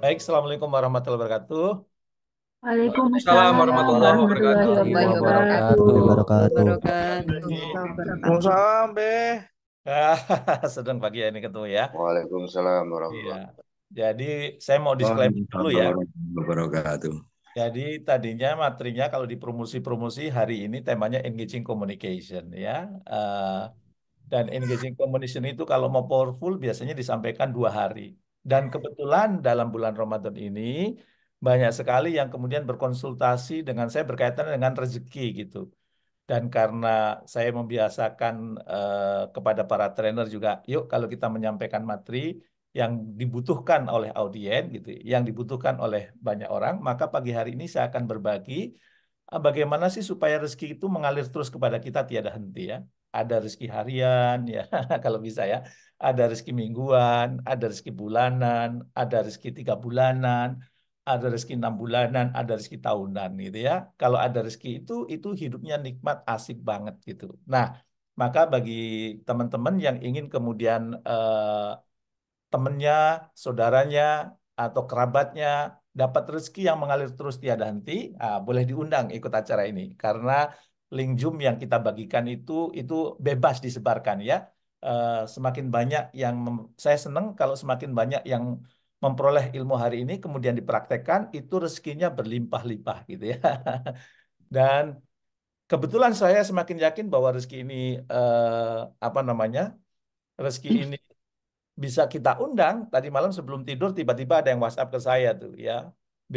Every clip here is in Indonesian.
Baik, Assalamualaikum warahmatullahi wabarakatuh. Waalaikumsalam warahmatullahi wabarakatuh. Waalaikumsalam Warahmatullahi wabarakatuh. Waalaikumsalam, Be. Ah, Sedang pagi ya ini ketemu ya. Waalaikumsalam warahmatullahi wabarakatuh. Iya. Jadi saya mau disclaimer dulu ya. Wabarakatuh. Jadi tadinya materinya kalau di promosi-promosi hari ini temanya engaging communication ya. Uh, dan engaging communication itu kalau mau powerful biasanya disampaikan dua hari. Dan kebetulan dalam bulan Ramadan ini banyak sekali yang kemudian berkonsultasi dengan saya berkaitan dengan rezeki gitu. Dan karena saya membiasakan eh, kepada para trainer juga, yuk kalau kita menyampaikan materi yang dibutuhkan oleh audiens gitu, ya, yang dibutuhkan oleh banyak orang, maka pagi hari ini saya akan berbagi ah, bagaimana sih supaya rezeki itu mengalir terus kepada kita tiada henti ya ada rezeki harian ya kalau bisa ya ada rezeki mingguan ada rezeki bulanan ada rezeki tiga bulanan ada rezeki enam bulanan ada rezeki tahunan gitu ya kalau ada rezeki itu itu hidupnya nikmat asik banget gitu nah maka bagi teman-teman yang ingin kemudian eh, temennya saudaranya atau kerabatnya dapat rezeki yang mengalir terus tiada henti, nah, boleh diundang ikut acara ini karena link Zoom yang kita bagikan itu itu bebas disebarkan ya. Uh, semakin banyak yang saya senang kalau semakin banyak yang memperoleh ilmu hari ini kemudian dipraktekkan itu rezekinya berlimpah-limpah gitu ya. Dan kebetulan saya semakin yakin bahwa rezeki ini uh, apa namanya? Rezeki ini bisa kita undang. Tadi malam sebelum tidur tiba-tiba ada yang WhatsApp ke saya tuh ya. B,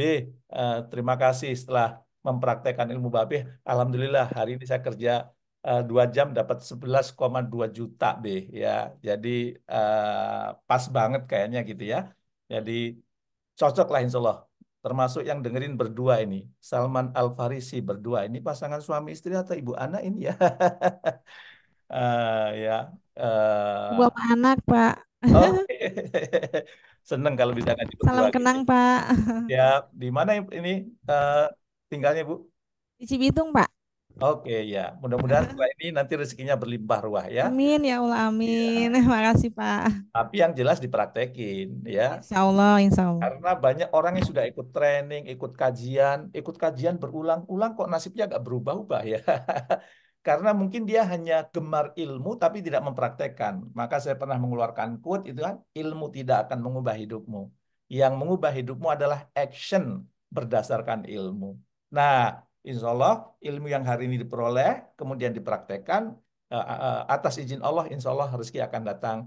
uh, terima kasih setelah mempraktekkan ilmu babi, Alhamdulillah hari ini saya kerja eh, dua uh, jam dapat 11,2 juta B ya. Jadi uh, pas banget kayaknya gitu ya. Jadi cocok lah insya Allah. Termasuk yang dengerin berdua ini. Salman Al-Farisi berdua. Ini pasangan suami istri atau ibu anak ini ya. uh, ya. Uh, Buah anak Pak. Oh. Seneng kalau bisa ngaji berdua. Salam gitu ya. kenang gitu. Pak. Ya, di mana ini? Uh, tinggalnya, Bu? Di Cibitung, Pak. Oke ya, mudah-mudahan setelah ini nanti rezekinya berlimpah ruah ya. Amin ya Allah, amin. Ya. kasih Pak. Tapi yang jelas dipraktekin ya. Insya Allah, insya Allah. Karena banyak orang yang sudah ikut training, ikut kajian, ikut kajian berulang-ulang kok nasibnya agak berubah-ubah ya. Karena mungkin dia hanya gemar ilmu tapi tidak mempraktekkan. Maka saya pernah mengeluarkan quote itu kan, ilmu tidak akan mengubah hidupmu. Yang mengubah hidupmu adalah action berdasarkan ilmu. Nah, insya Allah ilmu yang hari ini diperoleh, kemudian dipraktekkan, eh, eh, eh, atas izin Allah, insya Allah rezeki akan datang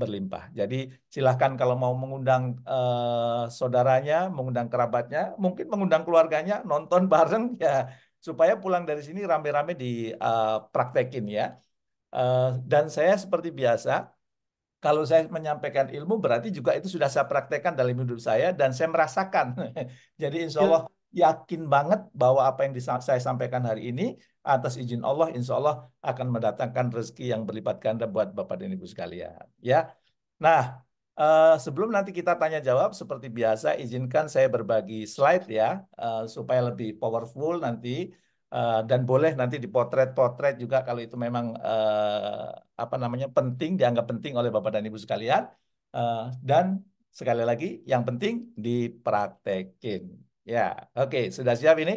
berlimpah. Jadi silahkan kalau mau mengundang eh, saudaranya, mengundang kerabatnya, mungkin mengundang keluarganya, nonton bareng ya, supaya pulang dari sini rame-rame dipraktekin ya. Eh, dan saya seperti biasa, kalau saya menyampaikan ilmu berarti juga itu sudah saya praktekkan dalam hidup saya dan saya merasakan. Jadi insya ya. Allah yakin banget bahwa apa yang saya sampaikan hari ini atas izin Allah insya Allah akan mendatangkan rezeki yang berlipat ganda buat Bapak dan Ibu sekalian. Ya, nah Uh, sebelum nanti kita tanya jawab, seperti biasa, izinkan saya berbagi slide ya, uh, supaya lebih powerful nanti. Uh, dan boleh nanti dipotret-potret juga kalau itu memang uh, apa namanya penting dianggap penting oleh bapak dan ibu sekalian. Uh, dan sekali lagi, yang penting dipraktekin. Ya, oke, okay. sudah siap ini?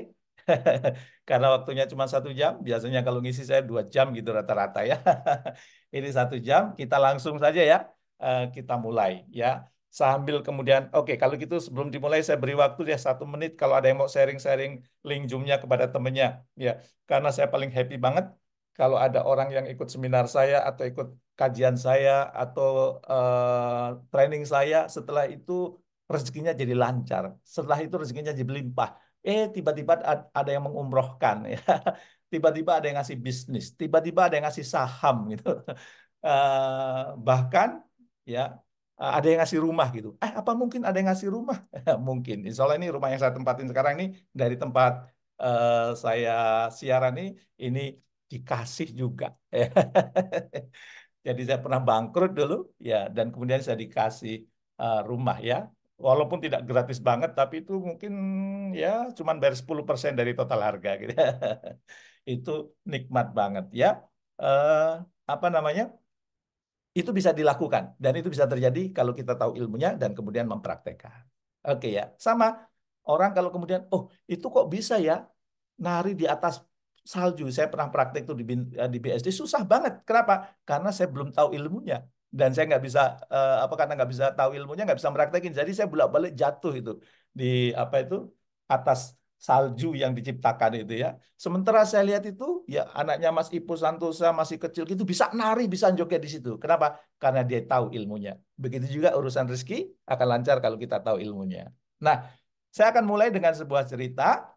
Karena waktunya cuma satu jam, biasanya kalau ngisi saya dua jam gitu rata-rata ya. ini satu jam, kita langsung saja ya, eh, kita mulai ya. Sambil kemudian, oke, okay, kalau gitu sebelum dimulai saya beri waktu ya satu menit kalau ada yang mau sharing-sharing link Zoom-nya kepada temennya ya. Karena saya paling happy banget kalau ada orang yang ikut seminar saya atau ikut kajian saya atau uh, training saya setelah itu rezekinya jadi lancar. Setelah itu rezekinya jadi limpah. Eh tiba-tiba ada yang mengumrohkan ya. Tiba-tiba ada yang ngasih bisnis, tiba-tiba ada yang ngasih saham gitu. Eh, bahkan ya eh, ada yang ngasih rumah gitu. Eh apa mungkin ada yang ngasih rumah? mungkin. Insya Allah ini rumah yang saya tempatin sekarang ini dari tempat eh, saya siaran ini ini dikasih juga. Ya. Jadi saya pernah bangkrut dulu ya dan kemudian saya dikasih rumah ya walaupun tidak gratis banget tapi itu mungkin ya cuman bayar 10% dari total harga gitu. itu nikmat banget ya. Eh, apa namanya? Itu bisa dilakukan dan itu bisa terjadi kalau kita tahu ilmunya dan kemudian mempraktekkan. Oke ya. Sama orang kalau kemudian oh itu kok bisa ya nari di atas salju. Saya pernah praktek itu di, eh, di BSD susah banget. Kenapa? Karena saya belum tahu ilmunya dan saya nggak bisa uh, apa karena nggak bisa tahu ilmunya nggak bisa meraktekin jadi saya bolak balik jatuh itu di apa itu atas salju yang diciptakan itu ya sementara saya lihat itu ya anaknya Mas Ipo Santosa masih kecil gitu bisa nari bisa joget di situ kenapa karena dia tahu ilmunya begitu juga urusan rezeki akan lancar kalau kita tahu ilmunya nah saya akan mulai dengan sebuah cerita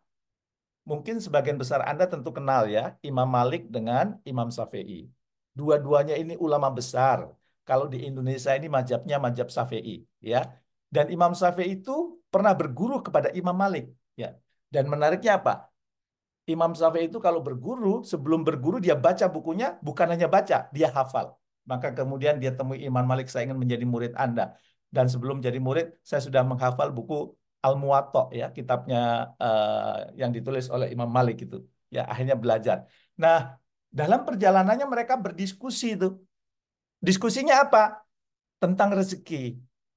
mungkin sebagian besar Anda tentu kenal ya Imam Malik dengan Imam Syafi'i dua-duanya ini ulama besar kalau di Indonesia ini majapnya majap Syafi'i ya dan Imam safi itu pernah berguru kepada Imam Malik ya dan menariknya apa Imam safi itu kalau berguru sebelum berguru dia baca bukunya bukan hanya baca dia hafal maka kemudian dia temui Imam Malik saya ingin menjadi murid Anda dan sebelum jadi murid saya sudah menghafal buku Al Muwatta ya kitabnya uh, yang ditulis oleh Imam Malik itu ya akhirnya belajar nah dalam perjalanannya mereka berdiskusi itu Diskusinya apa? Tentang rezeki.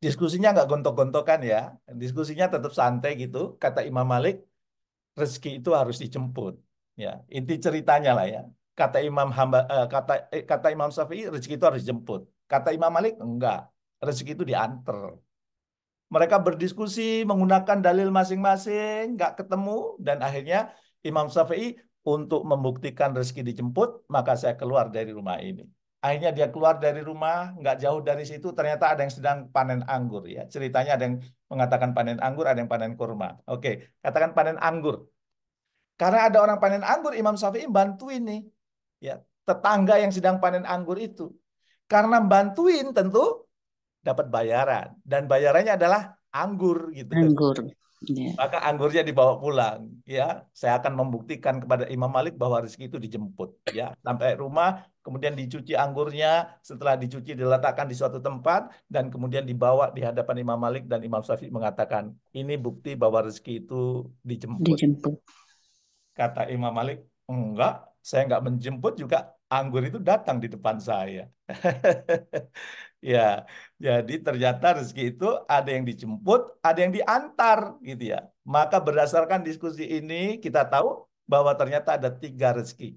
Diskusinya nggak gontok-gontokan ya. Diskusinya tetap santai gitu. Kata Imam Malik, rezeki itu harus dijemput. Ya, inti ceritanya lah ya. Kata Imam Hamba, eh, kata eh, kata Imam Syafi'i, rezeki itu harus dijemput. Kata Imam Malik, enggak. Rezeki itu diantar. Mereka berdiskusi menggunakan dalil masing-masing, nggak ketemu, dan akhirnya Imam Syafi'i untuk membuktikan rezeki dijemput, maka saya keluar dari rumah ini. Akhirnya dia keluar dari rumah, nggak jauh dari situ, ternyata ada yang sedang panen anggur. ya Ceritanya ada yang mengatakan panen anggur, ada yang panen kurma. Oke, katakan panen anggur. Karena ada orang panen anggur, Imam Syafi'i bantuin nih. Ya, tetangga yang sedang panen anggur itu. Karena bantuin tentu dapat bayaran. Dan bayarannya adalah anggur. gitu. Anggur. Yeah. Maka anggurnya dibawa pulang, ya. Saya akan membuktikan kepada Imam Malik bahwa rezeki itu dijemput, ya. Sampai rumah, kemudian dicuci anggurnya, setelah dicuci diletakkan di suatu tempat dan kemudian dibawa di hadapan Imam Malik dan Imam Syafi'i mengatakan, ini bukti bahwa rezeki itu dijemput. Dijemput. Kata Imam Malik, enggak, saya enggak menjemput juga anggur itu datang di depan saya. ya, jadi ternyata rezeki itu ada yang dijemput, ada yang diantar gitu ya. Maka berdasarkan diskusi ini kita tahu bahwa ternyata ada tiga rezeki.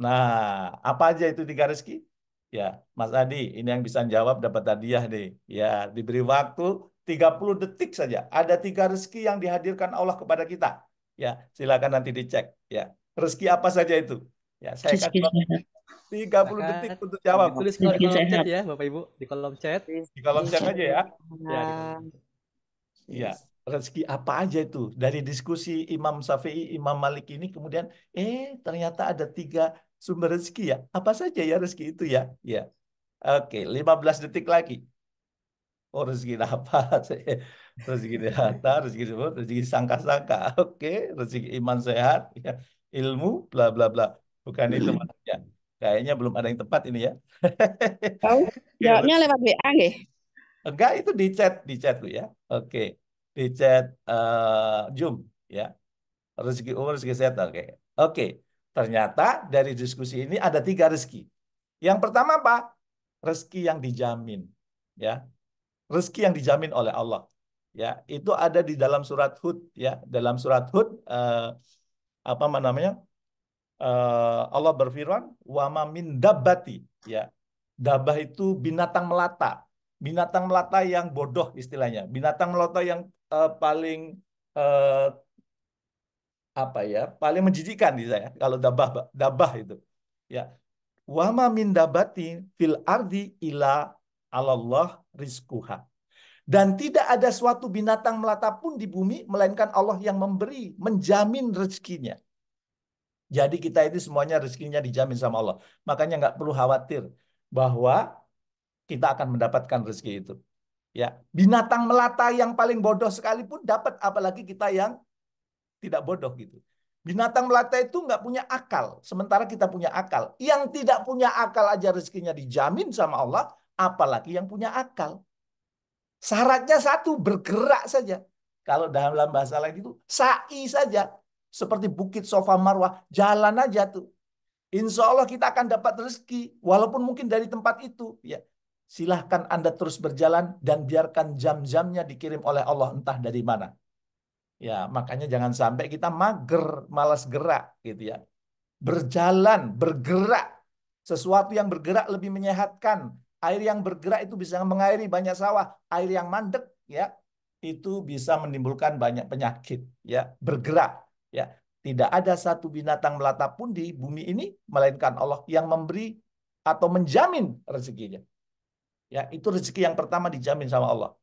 Nah, apa aja itu tiga rezeki? Ya, Mas Adi, ini yang bisa jawab dapat hadiah nih. Ya, diberi waktu 30 detik saja. Ada tiga rezeki yang dihadirkan Allah kepada kita. Ya, silakan nanti dicek. Ya, rezeki apa saja itu? Ya, saya kasih tiga puluh detik untuk jawab. Tulis di kolom chat ya, Bapak Ibu, di kolom chat. Di kolom chat aja ya. Iya. Iya. Rezeki apa aja itu dari diskusi Imam Syafi'i, Imam Malik ini kemudian eh ternyata ada tiga sumber rezeki ya. Apa saja ya rezeki itu ya? Ya. Oke, 15 detik lagi. Oh, rezeki apa rezeki data, rezeki sebut, rezeki sangka-sangka. Oke, rezeki iman sehat, ya. ilmu, bla bla bla. Bukan itu maksudnya. Kayaknya belum ada yang tepat ini ya. Oh, jawabnya lewat WA nggih? Ya? Enggak, itu di chat, di chat Bu ya. Oke. Di chat uh, Zoom ya. Rezeki umur, rezeki sehat. Oke. Oke. Ternyata dari diskusi ini ada tiga rezeki. Yang pertama apa? Rezeki yang dijamin ya. Rezeki yang dijamin oleh Allah ya. Itu ada di dalam surat Hud ya, dalam surat Hud uh, apa namanya? Eh, Allah berfirman wama min dabati ya dabah itu binatang melata binatang melata yang bodoh istilahnya binatang melata yang uh, paling uh, apa ya paling menjijikan di saya kalau dabah dabah itu ya wama min dabati fil ardi ila Allah rizkuha dan tidak ada suatu binatang melata pun di bumi melainkan Allah yang memberi menjamin rezekinya jadi kita itu semuanya rezekinya dijamin sama Allah. Makanya nggak perlu khawatir bahwa kita akan mendapatkan rezeki itu. Ya, binatang melata yang paling bodoh sekalipun dapat apalagi kita yang tidak bodoh gitu. Binatang melata itu nggak punya akal, sementara kita punya akal. Yang tidak punya akal aja rezekinya dijamin sama Allah, apalagi yang punya akal. Syaratnya satu, bergerak saja. Kalau dalam bahasa lain itu, sa'i saja seperti bukit sofa marwah, jalan aja tuh. Insya Allah kita akan dapat rezeki, walaupun mungkin dari tempat itu. Ya, silahkan Anda terus berjalan dan biarkan jam-jamnya dikirim oleh Allah entah dari mana. Ya, makanya jangan sampai kita mager, malas gerak gitu ya. Berjalan, bergerak. Sesuatu yang bergerak lebih menyehatkan. Air yang bergerak itu bisa mengairi banyak sawah. Air yang mandek ya, itu bisa menimbulkan banyak penyakit ya. Bergerak. Ya, tidak ada satu binatang melata pun di bumi ini melainkan Allah yang memberi atau menjamin rezekinya. Ya, itu rezeki yang pertama dijamin sama Allah.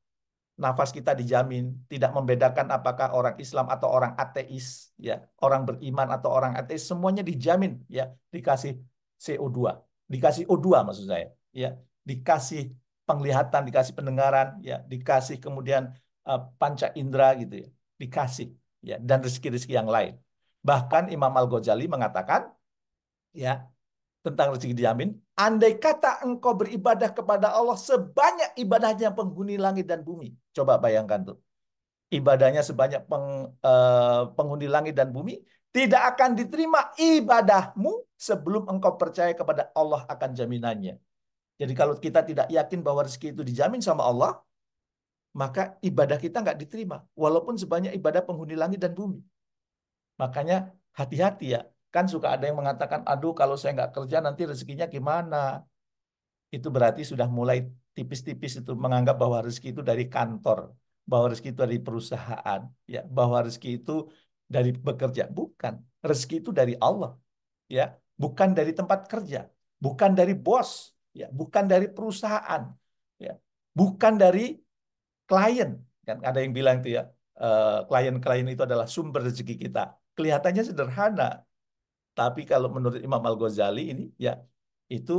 Nafas kita dijamin, tidak membedakan apakah orang Islam atau orang ateis, ya, orang beriman atau orang ateis, semuanya dijamin, ya, dikasih CO2, dikasih O2 maksud saya, ya, dikasih penglihatan, dikasih pendengaran, ya, dikasih kemudian uh, panca indera gitu ya, dikasih ya dan rezeki-rezeki yang lain. Bahkan Imam Al-Ghazali mengatakan ya tentang rezeki dijamin, andai kata engkau beribadah kepada Allah sebanyak ibadahnya penghuni langit dan bumi. Coba bayangkan tuh. Ibadahnya sebanyak peng, eh, penghuni langit dan bumi, tidak akan diterima ibadahmu sebelum engkau percaya kepada Allah akan jaminannya. Jadi kalau kita tidak yakin bahwa rezeki itu dijamin sama Allah, maka ibadah kita nggak diterima. Walaupun sebanyak ibadah penghuni langit dan bumi. Makanya hati-hati ya. Kan suka ada yang mengatakan, aduh kalau saya nggak kerja nanti rezekinya gimana? Itu berarti sudah mulai tipis-tipis itu menganggap bahwa rezeki itu dari kantor, bahwa rezeki itu dari perusahaan, ya bahwa rezeki itu dari bekerja. Bukan. Rezeki itu dari Allah. Ya, bukan dari tempat kerja, bukan dari bos, ya, bukan dari perusahaan, ya, bukan dari klien kan ada yang bilang itu ya eh, klien-klien itu adalah sumber rezeki kita kelihatannya sederhana tapi kalau menurut Imam Al Ghazali ini ya itu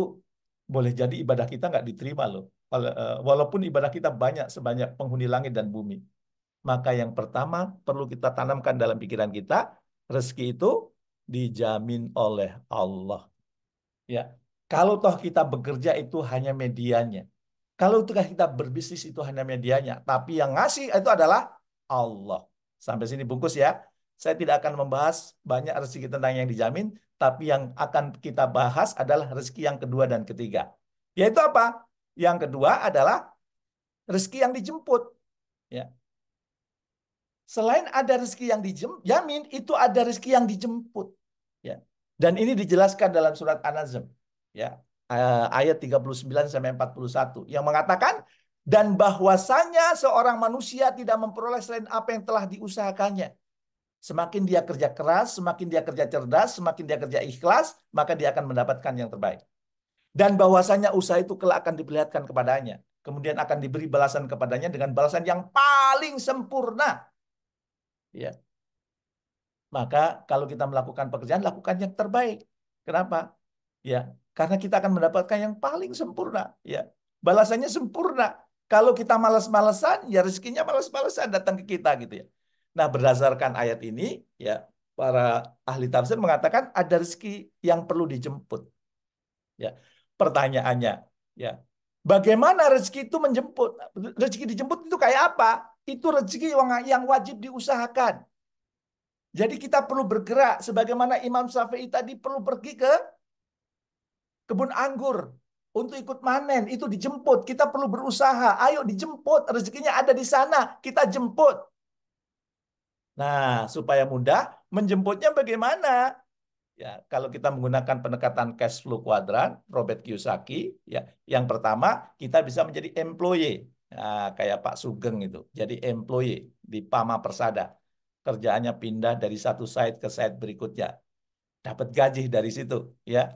boleh jadi ibadah kita nggak diterima loh eh, walaupun ibadah kita banyak sebanyak penghuni langit dan bumi maka yang pertama perlu kita tanamkan dalam pikiran kita rezeki itu dijamin oleh Allah ya kalau toh kita bekerja itu hanya medianya kalau itu kan kita berbisnis itu hanya medianya, tapi yang ngasih itu adalah Allah. Sampai sini bungkus ya. Saya tidak akan membahas banyak rezeki tentang yang dijamin, tapi yang akan kita bahas adalah rezeki yang kedua dan ketiga. Yaitu apa? Yang kedua adalah rezeki yang dijemput. Ya. Selain ada rezeki yang dijamin, itu ada rezeki yang dijemput. Ya. Dan ini dijelaskan dalam surat An-Nazm. Ya. Eh, ayat 39 sampai 41 yang mengatakan dan bahwasanya seorang manusia tidak memperoleh selain apa yang telah diusahakannya. Semakin dia kerja keras, semakin dia kerja cerdas, semakin dia kerja ikhlas, maka dia akan mendapatkan yang terbaik. Dan bahwasanya usaha itu kelak akan diperlihatkan kepadanya. Kemudian akan diberi balasan kepadanya dengan balasan yang paling sempurna. Ya. Maka kalau kita melakukan pekerjaan, lakukan yang terbaik. Kenapa? Ya, karena kita akan mendapatkan yang paling sempurna. Ya, Balasannya sempurna. Kalau kita malas-malasan, ya rezekinya malas-malasan datang ke kita gitu ya. Nah berdasarkan ayat ini, ya para ahli tafsir mengatakan ada rezeki yang perlu dijemput. Ya, pertanyaannya, ya bagaimana rezeki itu menjemput? Rezeki dijemput itu kayak apa? Itu rezeki yang wajib diusahakan. Jadi kita perlu bergerak sebagaimana Imam Syafi'i tadi perlu pergi ke kebun anggur untuk ikut manen itu dijemput. Kita perlu berusaha. Ayo dijemput, rezekinya ada di sana, kita jemput. Nah, supaya mudah menjemputnya bagaimana? Ya, kalau kita menggunakan pendekatan cash flow kuadran Robert Kiyosaki, ya, yang pertama kita bisa menjadi employee. Nah, kayak Pak Sugeng itu, jadi employee di Pama Persada. Kerjaannya pindah dari satu site ke site berikutnya. Dapat gaji dari situ, ya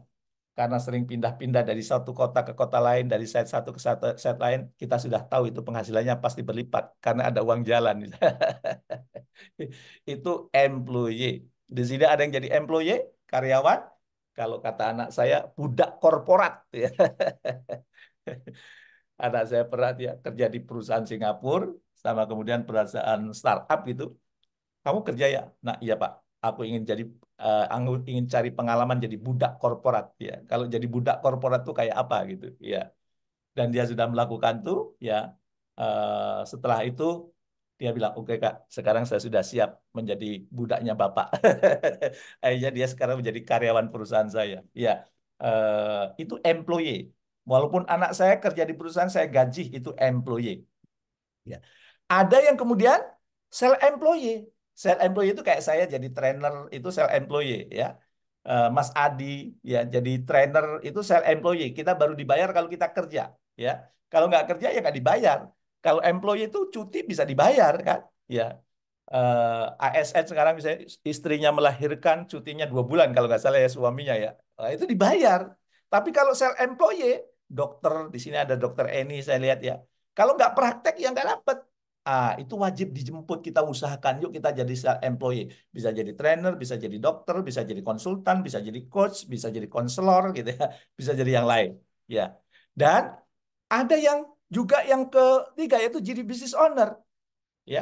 karena sering pindah-pindah dari satu kota ke kota lain, dari set satu ke satu set lain, kita sudah tahu itu penghasilannya pasti berlipat karena ada uang jalan. itu employee. Di sini ada yang jadi employee, karyawan. Kalau kata anak saya, budak korporat. anak saya pernah ya, kerja di perusahaan Singapura, sama kemudian perusahaan startup gitu. Kamu kerja ya? Nah iya pak, aku ingin jadi uh, ingin cari pengalaman jadi budak korporat ya kalau jadi budak korporat tuh kayak apa gitu ya dan dia sudah melakukan tuh ya uh, setelah itu dia bilang oke okay, kak sekarang saya sudah siap menjadi budaknya bapak akhirnya dia sekarang menjadi karyawan perusahaan saya ya uh, itu employee walaupun anak saya kerja di perusahaan saya gaji itu employee ya ada yang kemudian sel employee Sales employee itu kayak saya jadi trainer itu sales employee ya. Eh, Mas Adi ya jadi trainer itu sales employee. Kita baru dibayar kalau kita kerja ya. Kalau nggak kerja ya nggak dibayar. Kalau employee itu cuti bisa dibayar kan ya. Uh, eh, ASN sekarang bisa istrinya melahirkan cutinya dua bulan kalau nggak salah ya suaminya ya nah, itu dibayar tapi kalau sel employee dokter di sini ada dokter Eni saya lihat ya kalau nggak praktek ya nggak dapat ah itu wajib dijemput kita usahakan yuk kita jadi employee bisa jadi trainer bisa jadi dokter bisa jadi konsultan bisa jadi coach bisa jadi konselor gitu ya bisa jadi yang lain ya dan ada yang juga yang ketiga yaitu jadi business owner ya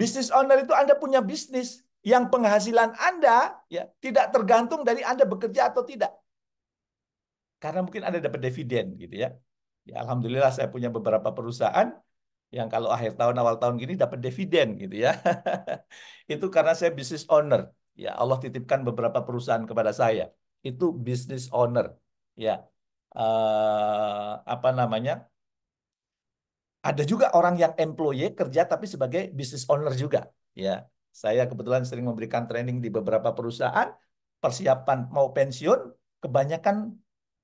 business owner itu anda punya bisnis yang penghasilan anda ya tidak tergantung dari anda bekerja atau tidak karena mungkin anda dapat dividen gitu ya ya alhamdulillah saya punya beberapa perusahaan yang kalau akhir tahun awal tahun gini dapat dividen gitu ya. itu karena saya business owner. Ya, Allah titipkan beberapa perusahaan kepada saya. Itu business owner. Ya. Uh, apa namanya? Ada juga orang yang employee kerja tapi sebagai business owner juga, ya. Saya kebetulan sering memberikan training di beberapa perusahaan persiapan mau pensiun kebanyakan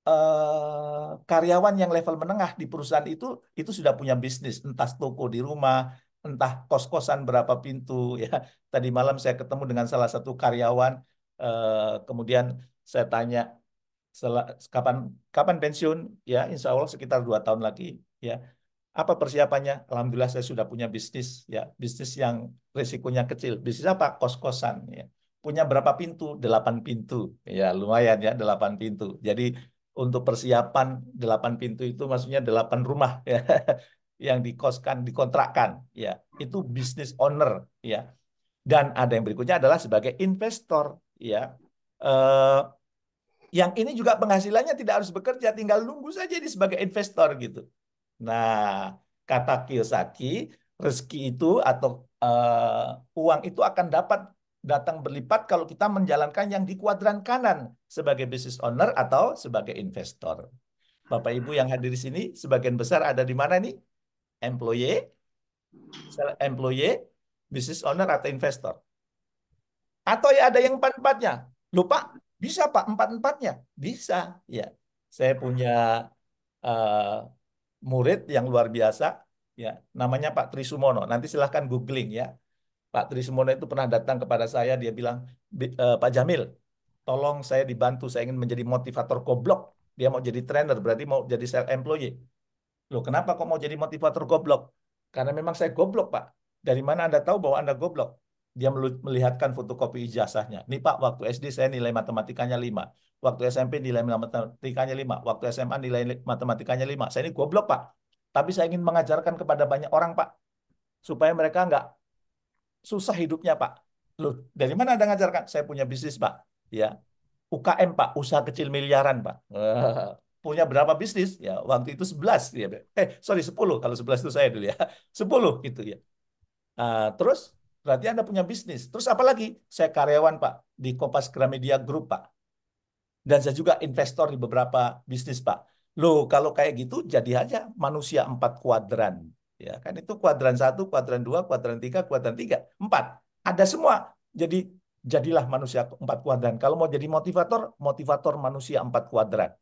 eh, karyawan yang level menengah di perusahaan itu itu sudah punya bisnis entah toko di rumah entah kos-kosan berapa pintu ya tadi malam saya ketemu dengan salah satu karyawan eh, kemudian saya tanya kapan kapan pensiun ya insya Allah sekitar dua tahun lagi ya apa persiapannya? Alhamdulillah saya sudah punya bisnis ya, bisnis yang risikonya kecil. Bisnis apa? Kos-kosan ya. Punya berapa pintu? Delapan pintu. Ya, lumayan ya, delapan pintu. Jadi untuk persiapan delapan pintu itu maksudnya delapan rumah ya yang dikoskan dikontrakkan ya itu bisnis owner ya dan ada yang berikutnya adalah sebagai investor ya eh, yang ini juga penghasilannya tidak harus bekerja tinggal nunggu saja di sebagai investor gitu nah kata Kiyosaki rezeki itu atau eh, uang itu akan dapat datang berlipat kalau kita menjalankan yang di kuadran kanan sebagai business owner atau sebagai investor. Bapak Ibu yang hadir di sini sebagian besar ada di mana nih? Employee, employee, business owner atau investor. Atau ya ada yang empat-empatnya. Lupa, bisa Pak empat-empatnya? Bisa. Ya. Saya punya uh, murid yang luar biasa ya namanya Pak Trisumono. Nanti silahkan googling ya Pak Trisumono itu pernah datang kepada saya, dia bilang, eh, Pak Jamil, tolong saya dibantu, saya ingin menjadi motivator goblok. Dia mau jadi trainer, berarti mau jadi self employee. Loh, kenapa kok mau jadi motivator goblok? Karena memang saya goblok, Pak. Dari mana Anda tahu bahwa Anda goblok? Dia melihatkan fotokopi ijazahnya. Nih Pak, waktu SD saya nilai matematikanya 5. Waktu SMP nilai matematikanya 5. Waktu SMA nilai matematikanya 5. Saya ini goblok, Pak. Tapi saya ingin mengajarkan kepada banyak orang, Pak. Supaya mereka nggak susah hidupnya Pak. Loh, dari mana Anda ngajarkan? Saya punya bisnis Pak. Ya, UKM Pak, usaha kecil miliaran Pak. punya berapa bisnis? Ya, waktu itu 11 ya. Eh, sorry sepuluh kalau sebelas itu saya dulu ya. sepuluh gitu ya. Nah, terus berarti Anda punya bisnis. Terus apalagi Saya karyawan Pak di Kompas Gramedia Group Pak. Dan saya juga investor di beberapa bisnis Pak. Loh, kalau kayak gitu jadi aja manusia empat kuadran. Ya kan itu kuadran satu, kuadran dua, kuadran tiga, kuadran tiga, empat. Ada semua. Jadi jadilah manusia empat kuadran. Kalau mau jadi motivator, motivator manusia empat kuadran.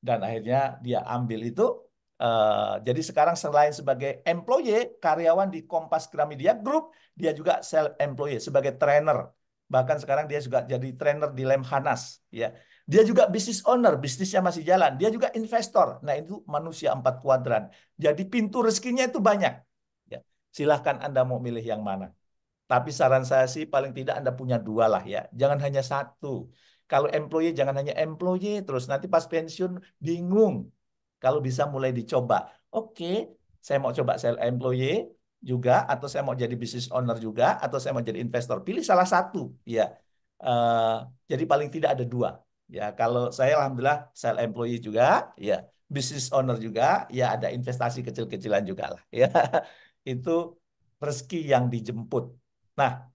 Dan akhirnya dia ambil itu. Uh, jadi sekarang selain sebagai employee, karyawan di Kompas Gramedia Group, dia juga self employee sebagai trainer. Bahkan sekarang dia juga jadi trainer di Lemhanas. Ya. Dia juga bisnis owner, bisnisnya masih jalan. Dia juga investor. Nah itu manusia empat kuadran. Jadi pintu rezekinya itu banyak. Ya. Silahkan Anda mau milih yang mana. Tapi saran saya sih paling tidak Anda punya dua lah ya. Jangan hanya satu. Kalau employee jangan hanya employee terus. Nanti pas pensiun bingung. Kalau bisa mulai dicoba. Oke, saya mau coba sell employee juga atau saya mau jadi business owner juga atau saya mau jadi investor pilih salah satu ya uh, jadi paling tidak ada dua Ya, kalau saya alhamdulillah sel employee juga, ya, business owner juga, ya ada investasi kecil-kecilan juga lah, ya. Itu rezeki yang dijemput. Nah,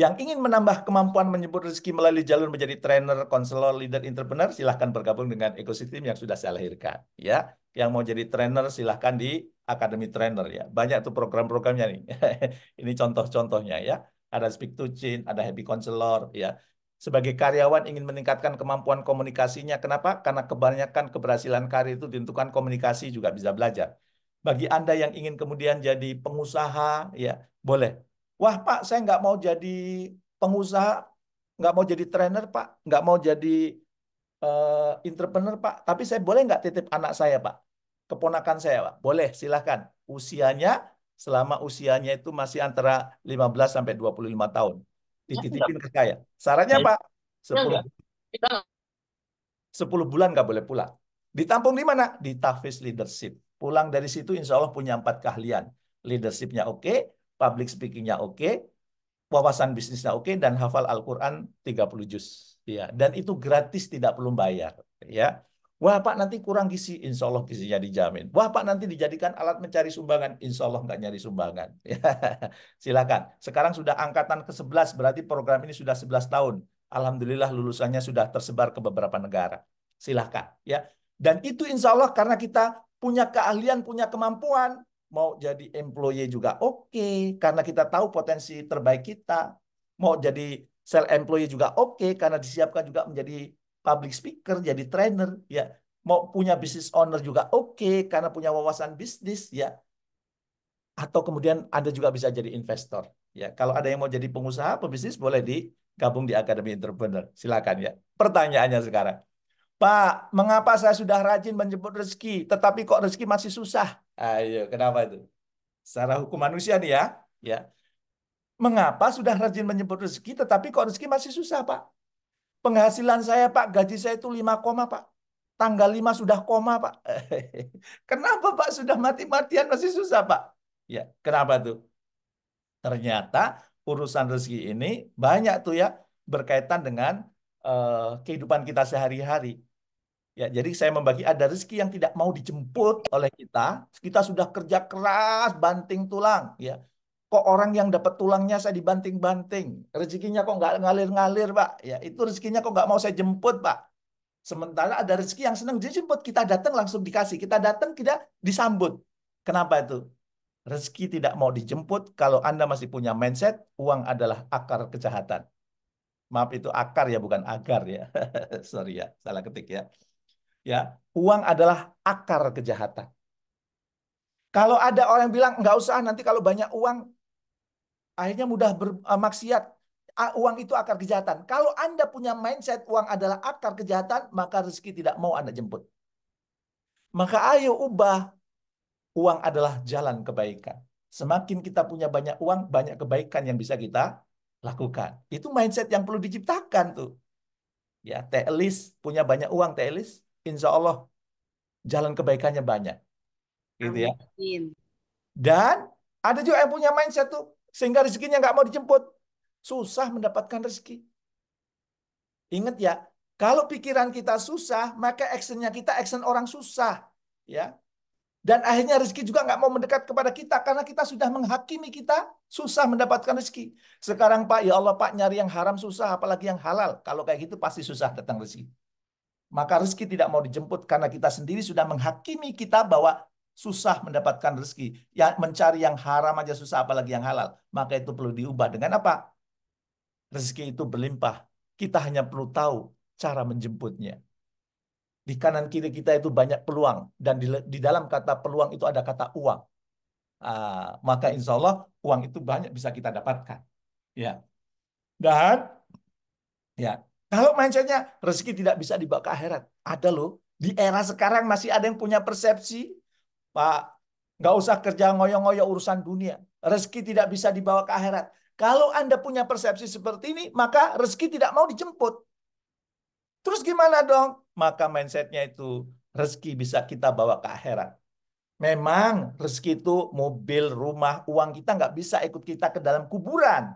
yang ingin menambah kemampuan menyebut rezeki melalui jalur menjadi trainer, konselor, leader, entrepreneur, silahkan bergabung dengan ekosistem yang sudah saya lahirkan. Ya, yang mau jadi trainer silahkan di akademi Trainer ya. Banyak tuh program-programnya nih. Ini contoh-contohnya ya. Ada Speak to chin, ada Happy Counselor ya sebagai karyawan ingin meningkatkan kemampuan komunikasinya. Kenapa? Karena kebanyakan keberhasilan karir itu ditentukan komunikasi juga bisa belajar. Bagi Anda yang ingin kemudian jadi pengusaha, ya boleh. Wah Pak, saya nggak mau jadi pengusaha, nggak mau jadi trainer Pak, nggak mau jadi uh, entrepreneur Pak, tapi saya boleh nggak titip anak saya Pak? Keponakan saya Pak? Boleh, silahkan. Usianya selama usianya itu masih antara 15 sampai 25 tahun. Iya. dititipin ya, ke saya. Sarannya iya. apa? Iya, sepuluh bulan. sepuluh bulan nggak boleh pulang. Ditampung di mana? Di Tafis Leadership. Pulang dari situ insya Allah punya empat keahlian. Leadershipnya oke, okay, public speakingnya oke, okay, wawasan bisnisnya oke, okay, dan hafal Al-Quran 30 juz. Ya, dan itu gratis tidak perlu bayar. Ya, Wah Pak nanti kurang gizi, insya Allah gizinya dijamin. Wah Pak nanti dijadikan alat mencari sumbangan, insya Allah nggak nyari sumbangan. Ya, silakan. Sekarang sudah angkatan ke-11, berarti program ini sudah 11 tahun. Alhamdulillah lulusannya sudah tersebar ke beberapa negara. Silakan. Ya. Dan itu insya Allah karena kita punya keahlian, punya kemampuan. Mau jadi employee juga oke. Okay, karena kita tahu potensi terbaik kita. Mau jadi self employee juga oke. Okay, karena disiapkan juga menjadi public speaker, jadi trainer, ya. Mau punya business owner juga oke okay, karena punya wawasan bisnis, ya. Atau kemudian Anda juga bisa jadi investor, ya. Kalau ada yang mau jadi pengusaha, pebisnis boleh digabung di Akademi Entrepreneur. Silakan ya. Pertanyaannya sekarang. Pak, mengapa saya sudah rajin menjemput rezeki, tetapi kok rezeki masih susah? Ayo, kenapa itu? Secara hukum manusia nih ya, ya. Mengapa sudah rajin menjemput rezeki, tetapi kok rezeki masih susah, Pak? penghasilan saya Pak, gaji saya itu 5 koma Pak. Tanggal 5 sudah koma Pak. kenapa Pak sudah mati-matian masih susah Pak? Ya, kenapa tuh? Ternyata urusan rezeki ini banyak tuh ya berkaitan dengan uh, kehidupan kita sehari-hari. Ya, jadi saya membagi ada rezeki yang tidak mau dijemput oleh kita. Kita sudah kerja keras, banting tulang, ya kok orang yang dapat tulangnya saya dibanting-banting, rezekinya kok nggak ngalir-ngalir pak, ya itu rezekinya kok nggak mau saya jemput pak. Sementara ada rezeki yang senang jemput kita datang langsung dikasih, kita datang tidak disambut. Kenapa itu? Rezeki tidak mau dijemput kalau Anda masih punya mindset, uang adalah akar kejahatan. Maaf itu akar ya, bukan agar ya. Sorry ya, salah ketik ya. Ya, uang adalah akar kejahatan. Kalau ada orang yang bilang nggak usah nanti kalau banyak uang akhirnya mudah bermaksiat. Eh, uang itu akar kejahatan. Kalau Anda punya mindset uang adalah akar kejahatan, maka rezeki tidak mau Anda jemput. Maka ayo ubah uang adalah jalan kebaikan. Semakin kita punya banyak uang, banyak kebaikan yang bisa kita lakukan. Itu mindset yang perlu diciptakan tuh. Ya, Telis punya banyak uang Telis, insya Allah jalan kebaikannya banyak. Gitu ya. Dan ada juga yang punya mindset tuh sehingga rezekinya nggak mau dijemput. Susah mendapatkan rezeki. Ingat ya, kalau pikiran kita susah, maka actionnya kita action orang susah. ya. Dan akhirnya rezeki juga nggak mau mendekat kepada kita karena kita sudah menghakimi kita susah mendapatkan rezeki. Sekarang Pak, ya Allah Pak nyari yang haram susah, apalagi yang halal. Kalau kayak gitu pasti susah datang rezeki. Maka rezeki tidak mau dijemput karena kita sendiri sudah menghakimi kita bahwa susah mendapatkan rezeki. Ya, mencari yang haram aja susah, apalagi yang halal. Maka itu perlu diubah dengan apa? Rezeki itu berlimpah. Kita hanya perlu tahu cara menjemputnya. Di kanan kiri kita itu banyak peluang. Dan di, di dalam kata peluang itu ada kata uang. Uh, maka insya Allah uang itu banyak bisa kita dapatkan. Ya. Dan ya kalau mindsetnya rezeki tidak bisa dibawa ke akhirat. Ada loh. Di era sekarang masih ada yang punya persepsi Pak, nggak usah kerja ngoyo-ngoyo urusan dunia. Rezeki tidak bisa dibawa ke akhirat. Kalau Anda punya persepsi seperti ini, maka rezeki tidak mau dijemput. Terus gimana dong? Maka mindsetnya itu rezeki bisa kita bawa ke akhirat. Memang rezeki itu mobil, rumah, uang kita nggak bisa ikut kita ke dalam kuburan.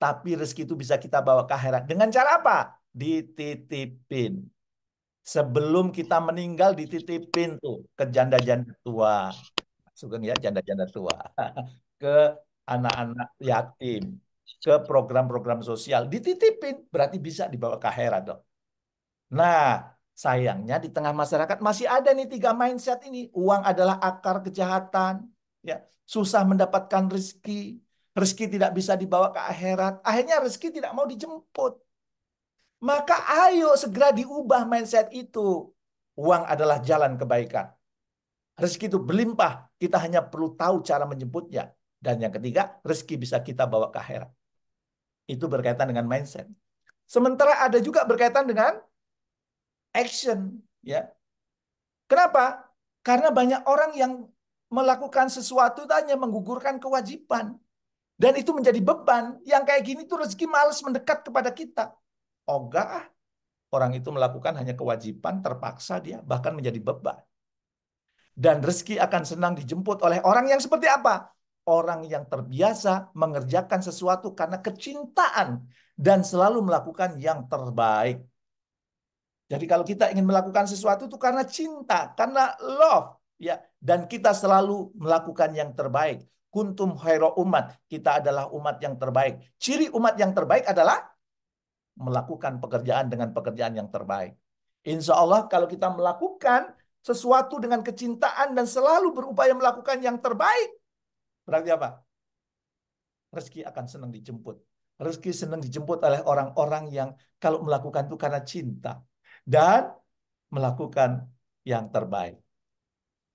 Tapi rezeki itu bisa kita bawa ke akhirat. Dengan cara apa? Dititipin sebelum kita meninggal dititipin tuh ke janda-janda tua. Sugeng ya janda-janda tua. ke anak-anak yatim, ke program-program sosial dititipin berarti bisa dibawa ke akhirat dong. Nah, sayangnya di tengah masyarakat masih ada nih tiga mindset ini. Uang adalah akar kejahatan, ya. Susah mendapatkan rezeki, rezeki tidak bisa dibawa ke akhirat. Akhirnya rezeki tidak mau dijemput. Maka ayo segera diubah mindset itu. Uang adalah jalan kebaikan. Rezeki itu berlimpah. Kita hanya perlu tahu cara menjemputnya. Dan yang ketiga, rezeki bisa kita bawa ke akhirat. Itu berkaitan dengan mindset. Sementara ada juga berkaitan dengan action. ya. Kenapa? Karena banyak orang yang melakukan sesuatu hanya menggugurkan kewajiban. Dan itu menjadi beban. Yang kayak gini tuh rezeki males mendekat kepada kita ogah ah? Orang itu melakukan hanya kewajiban, terpaksa dia bahkan menjadi beban. Dan rezeki akan senang dijemput oleh orang yang seperti apa? Orang yang terbiasa mengerjakan sesuatu karena kecintaan dan selalu melakukan yang terbaik. Jadi kalau kita ingin melakukan sesuatu itu karena cinta, karena love, ya dan kita selalu melakukan yang terbaik. Kuntum hero umat, kita adalah umat yang terbaik. Ciri umat yang terbaik adalah melakukan pekerjaan dengan pekerjaan yang terbaik. Insya Allah kalau kita melakukan sesuatu dengan kecintaan dan selalu berupaya melakukan yang terbaik, berarti apa? Rezeki akan senang dijemput. Rezeki senang dijemput oleh orang-orang yang kalau melakukan itu karena cinta. Dan melakukan yang terbaik.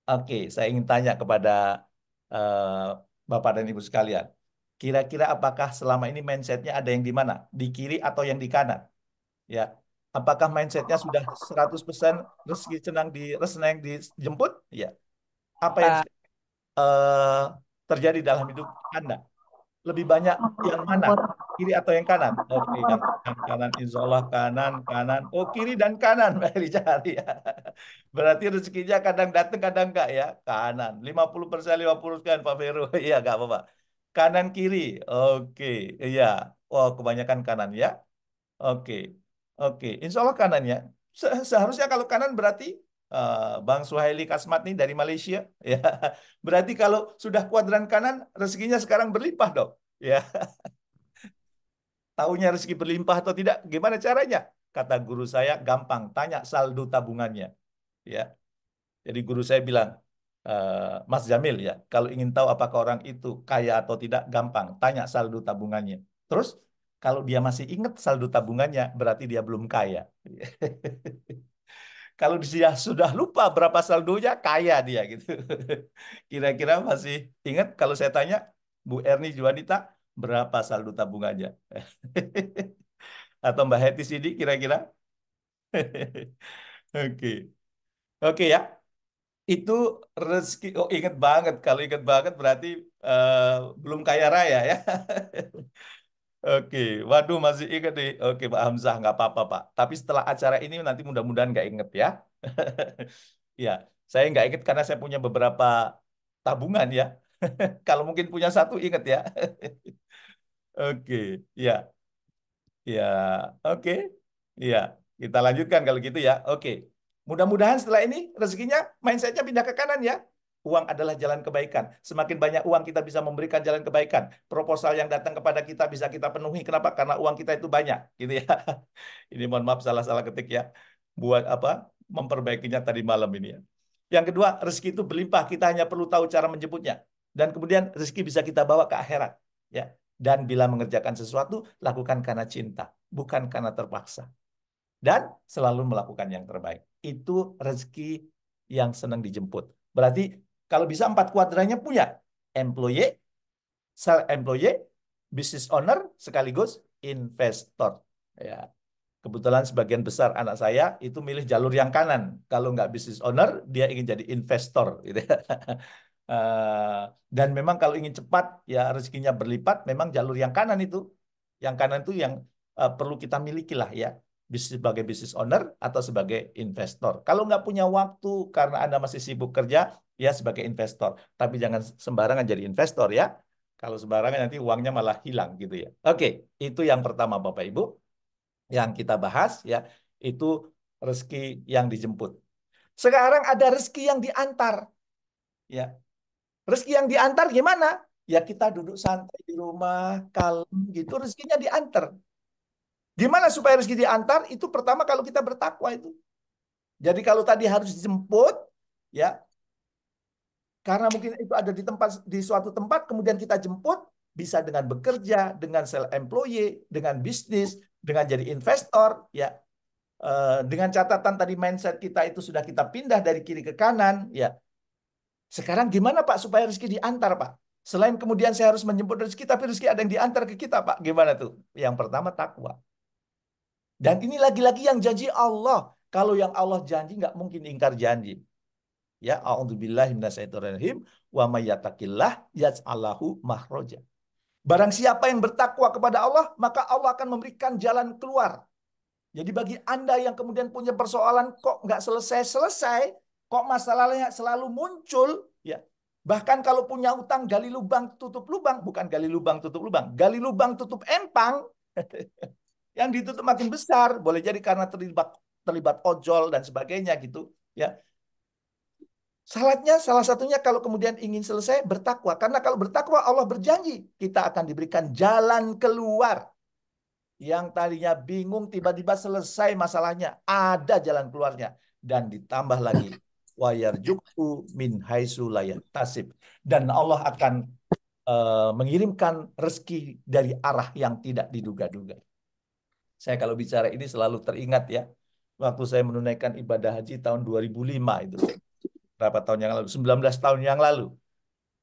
Oke, saya ingin tanya kepada uh, Bapak dan Ibu sekalian. Kira-kira apakah selama ini mindsetnya ada yang di mana? Di kiri atau yang di kanan? Ya. Apakah mindsetnya sudah 100% rezeki gitu, senang di senang dijemput? Ya. Apa yang uh, terjadi dalam hidup Anda? lebih banyak yang mana? Kiri atau yang kanan? Oke, okay, yang, yang kanan, insya Allah kanan, kanan. Oh, kiri dan kanan, Mbak cari ya. Berarti rezekinya kadang datang, kadang enggak ya. Kanan, 50 persen, 50 kan Pak Vero. Iya, enggak apa-apa. Kanan kiri. Oke, iya. Wow, kebanyakan kanan ya. Oke. Oke, insya Allah kanan ya. Seharusnya kalau kanan berarti uh, Bang Suhaili Kasmat nih dari Malaysia. Ya, berarti kalau sudah kuadran kanan rezekinya sekarang berlimpah dong. Ya, tahunya rezeki berlimpah atau tidak? Gimana caranya? Kata guru saya gampang, tanya saldo tabungannya. Ya, jadi guru saya bilang Eh, Mas Jamil ya, kalau ingin tahu apakah orang itu kaya atau tidak, gampang. Tanya saldo tabungannya. Terus kalau dia masih ingat saldo tabungannya, berarti dia belum kaya. kalau dia sudah lupa berapa saldonya kaya dia gitu kira-kira masih ingat kalau saya tanya Bu Erni Juwanita berapa saldo tabungannya atau Mbak Heti Sidi kira-kira oke okay. oke okay, ya itu rezeki oh inget banget kalau inget banget berarti uh, belum kaya raya ya Oke, waduh masih inget nih. Oke Pak Hamzah, nggak apa-apa Pak. Tapi setelah acara ini nanti mudah-mudahan nggak inget ya. ya, saya nggak inget karena saya punya beberapa tabungan ya. Kalau mungkin punya satu inget ya. Oke, ya. Ya, oke. Ya, kita lanjutkan kalau gitu ya. Oke. Mudah-mudahan setelah ini rezekinya mindsetnya pindah ke kanan ya. Uang adalah jalan kebaikan. Semakin banyak uang kita bisa memberikan jalan kebaikan. Proposal yang datang kepada kita bisa kita penuhi. Kenapa? Karena uang kita itu banyak, gitu ya. Ini mohon maaf salah-salah ketik ya. Buat apa? Memperbaikinya tadi malam ini ya. Yang kedua, rezeki itu berlimpah. Kita hanya perlu tahu cara menjemputnya. Dan kemudian rezeki bisa kita bawa ke akhirat. Ya. Dan bila mengerjakan sesuatu, lakukan karena cinta, bukan karena terpaksa dan selalu melakukan yang terbaik. Itu rezeki yang senang dijemput. Berarti kalau bisa empat kuadrannya punya employee, sell employee, business owner sekaligus investor. Ya. Kebetulan sebagian besar anak saya itu milih jalur yang kanan. Kalau nggak business owner, dia ingin jadi investor. Gitu ya. eh, Dan memang kalau ingin cepat, ya rezekinya berlipat. Memang jalur yang kanan itu, yang kanan itu yang eh, perlu kita miliki lah ya sebagai business owner atau sebagai investor. Kalau nggak punya waktu karena Anda masih sibuk kerja, ya sebagai investor. Tapi jangan sembarangan jadi investor ya. Kalau sembarangan nanti uangnya malah hilang gitu ya. Oke, itu yang pertama Bapak Ibu yang kita bahas ya, itu rezeki yang dijemput. Sekarang ada rezeki yang diantar. Ya. Rezeki yang diantar gimana? Ya kita duduk santai di rumah, kalem gitu, rezekinya diantar. Gimana supaya rezeki diantar? Itu pertama kalau kita bertakwa itu. Jadi kalau tadi harus dijemput, ya, karena mungkin itu ada di tempat di suatu tempat, kemudian kita jemput bisa dengan bekerja, dengan sel employee, dengan bisnis, dengan jadi investor, ya, eh, dengan catatan tadi mindset kita itu sudah kita pindah dari kiri ke kanan, ya. Sekarang gimana Pak supaya rezeki diantar Pak? Selain kemudian saya harus menjemput rezeki, tapi rezeki ada yang diantar ke kita Pak. Gimana tuh? Yang pertama takwa. Dan ini lagi-lagi yang janji Allah. Kalau yang Allah janji nggak mungkin ingkar janji. Ya, a'udzubillahi minasyaitonirrajim wa may yattaqillah yaj'allahu Barang siapa yang bertakwa kepada Allah, maka Allah akan memberikan jalan keluar. Jadi bagi Anda yang kemudian punya persoalan kok nggak selesai-selesai, kok masalahnya selalu muncul, ya Bahkan kalau punya utang gali lubang tutup lubang, bukan gali lubang tutup lubang, gali lubang tutup empang. yang ditutup makin besar boleh jadi karena terlibat terlibat ojol dan sebagainya gitu ya Salatnya salah satunya kalau kemudian ingin selesai bertakwa. Karena kalau bertakwa Allah berjanji kita akan diberikan jalan keluar. Yang tadinya bingung tiba-tiba selesai masalahnya. Ada jalan keluarnya. Dan ditambah lagi. Wayar juku min haisu tasib. Dan Allah akan uh, mengirimkan rezeki dari arah yang tidak diduga-duga. Saya kalau bicara ini selalu teringat ya. Waktu saya menunaikan ibadah haji tahun 2005 itu. Berapa tahun yang lalu? 19 tahun yang lalu.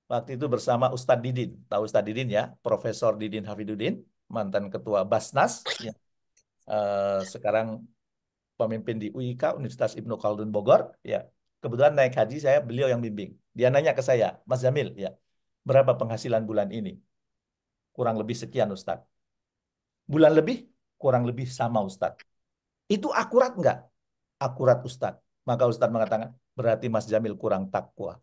Waktu itu bersama Ustadz Didin. Tahu Ustadz Didin ya? Profesor Didin Hafidudin, mantan ketua Basnas. Ya. Uh, sekarang pemimpin di UIK, Universitas Ibnu Khaldun Bogor. Ya, kebetulan naik haji saya beliau yang bimbing. Dia nanya ke saya, Mas Jamil, ya berapa penghasilan bulan ini? Kurang lebih sekian Ustadz Bulan lebih? kurang lebih sama Ustadz. Itu akurat nggak? Akurat Ustadz. Maka Ustadz mengatakan, berarti Mas Jamil kurang takwa.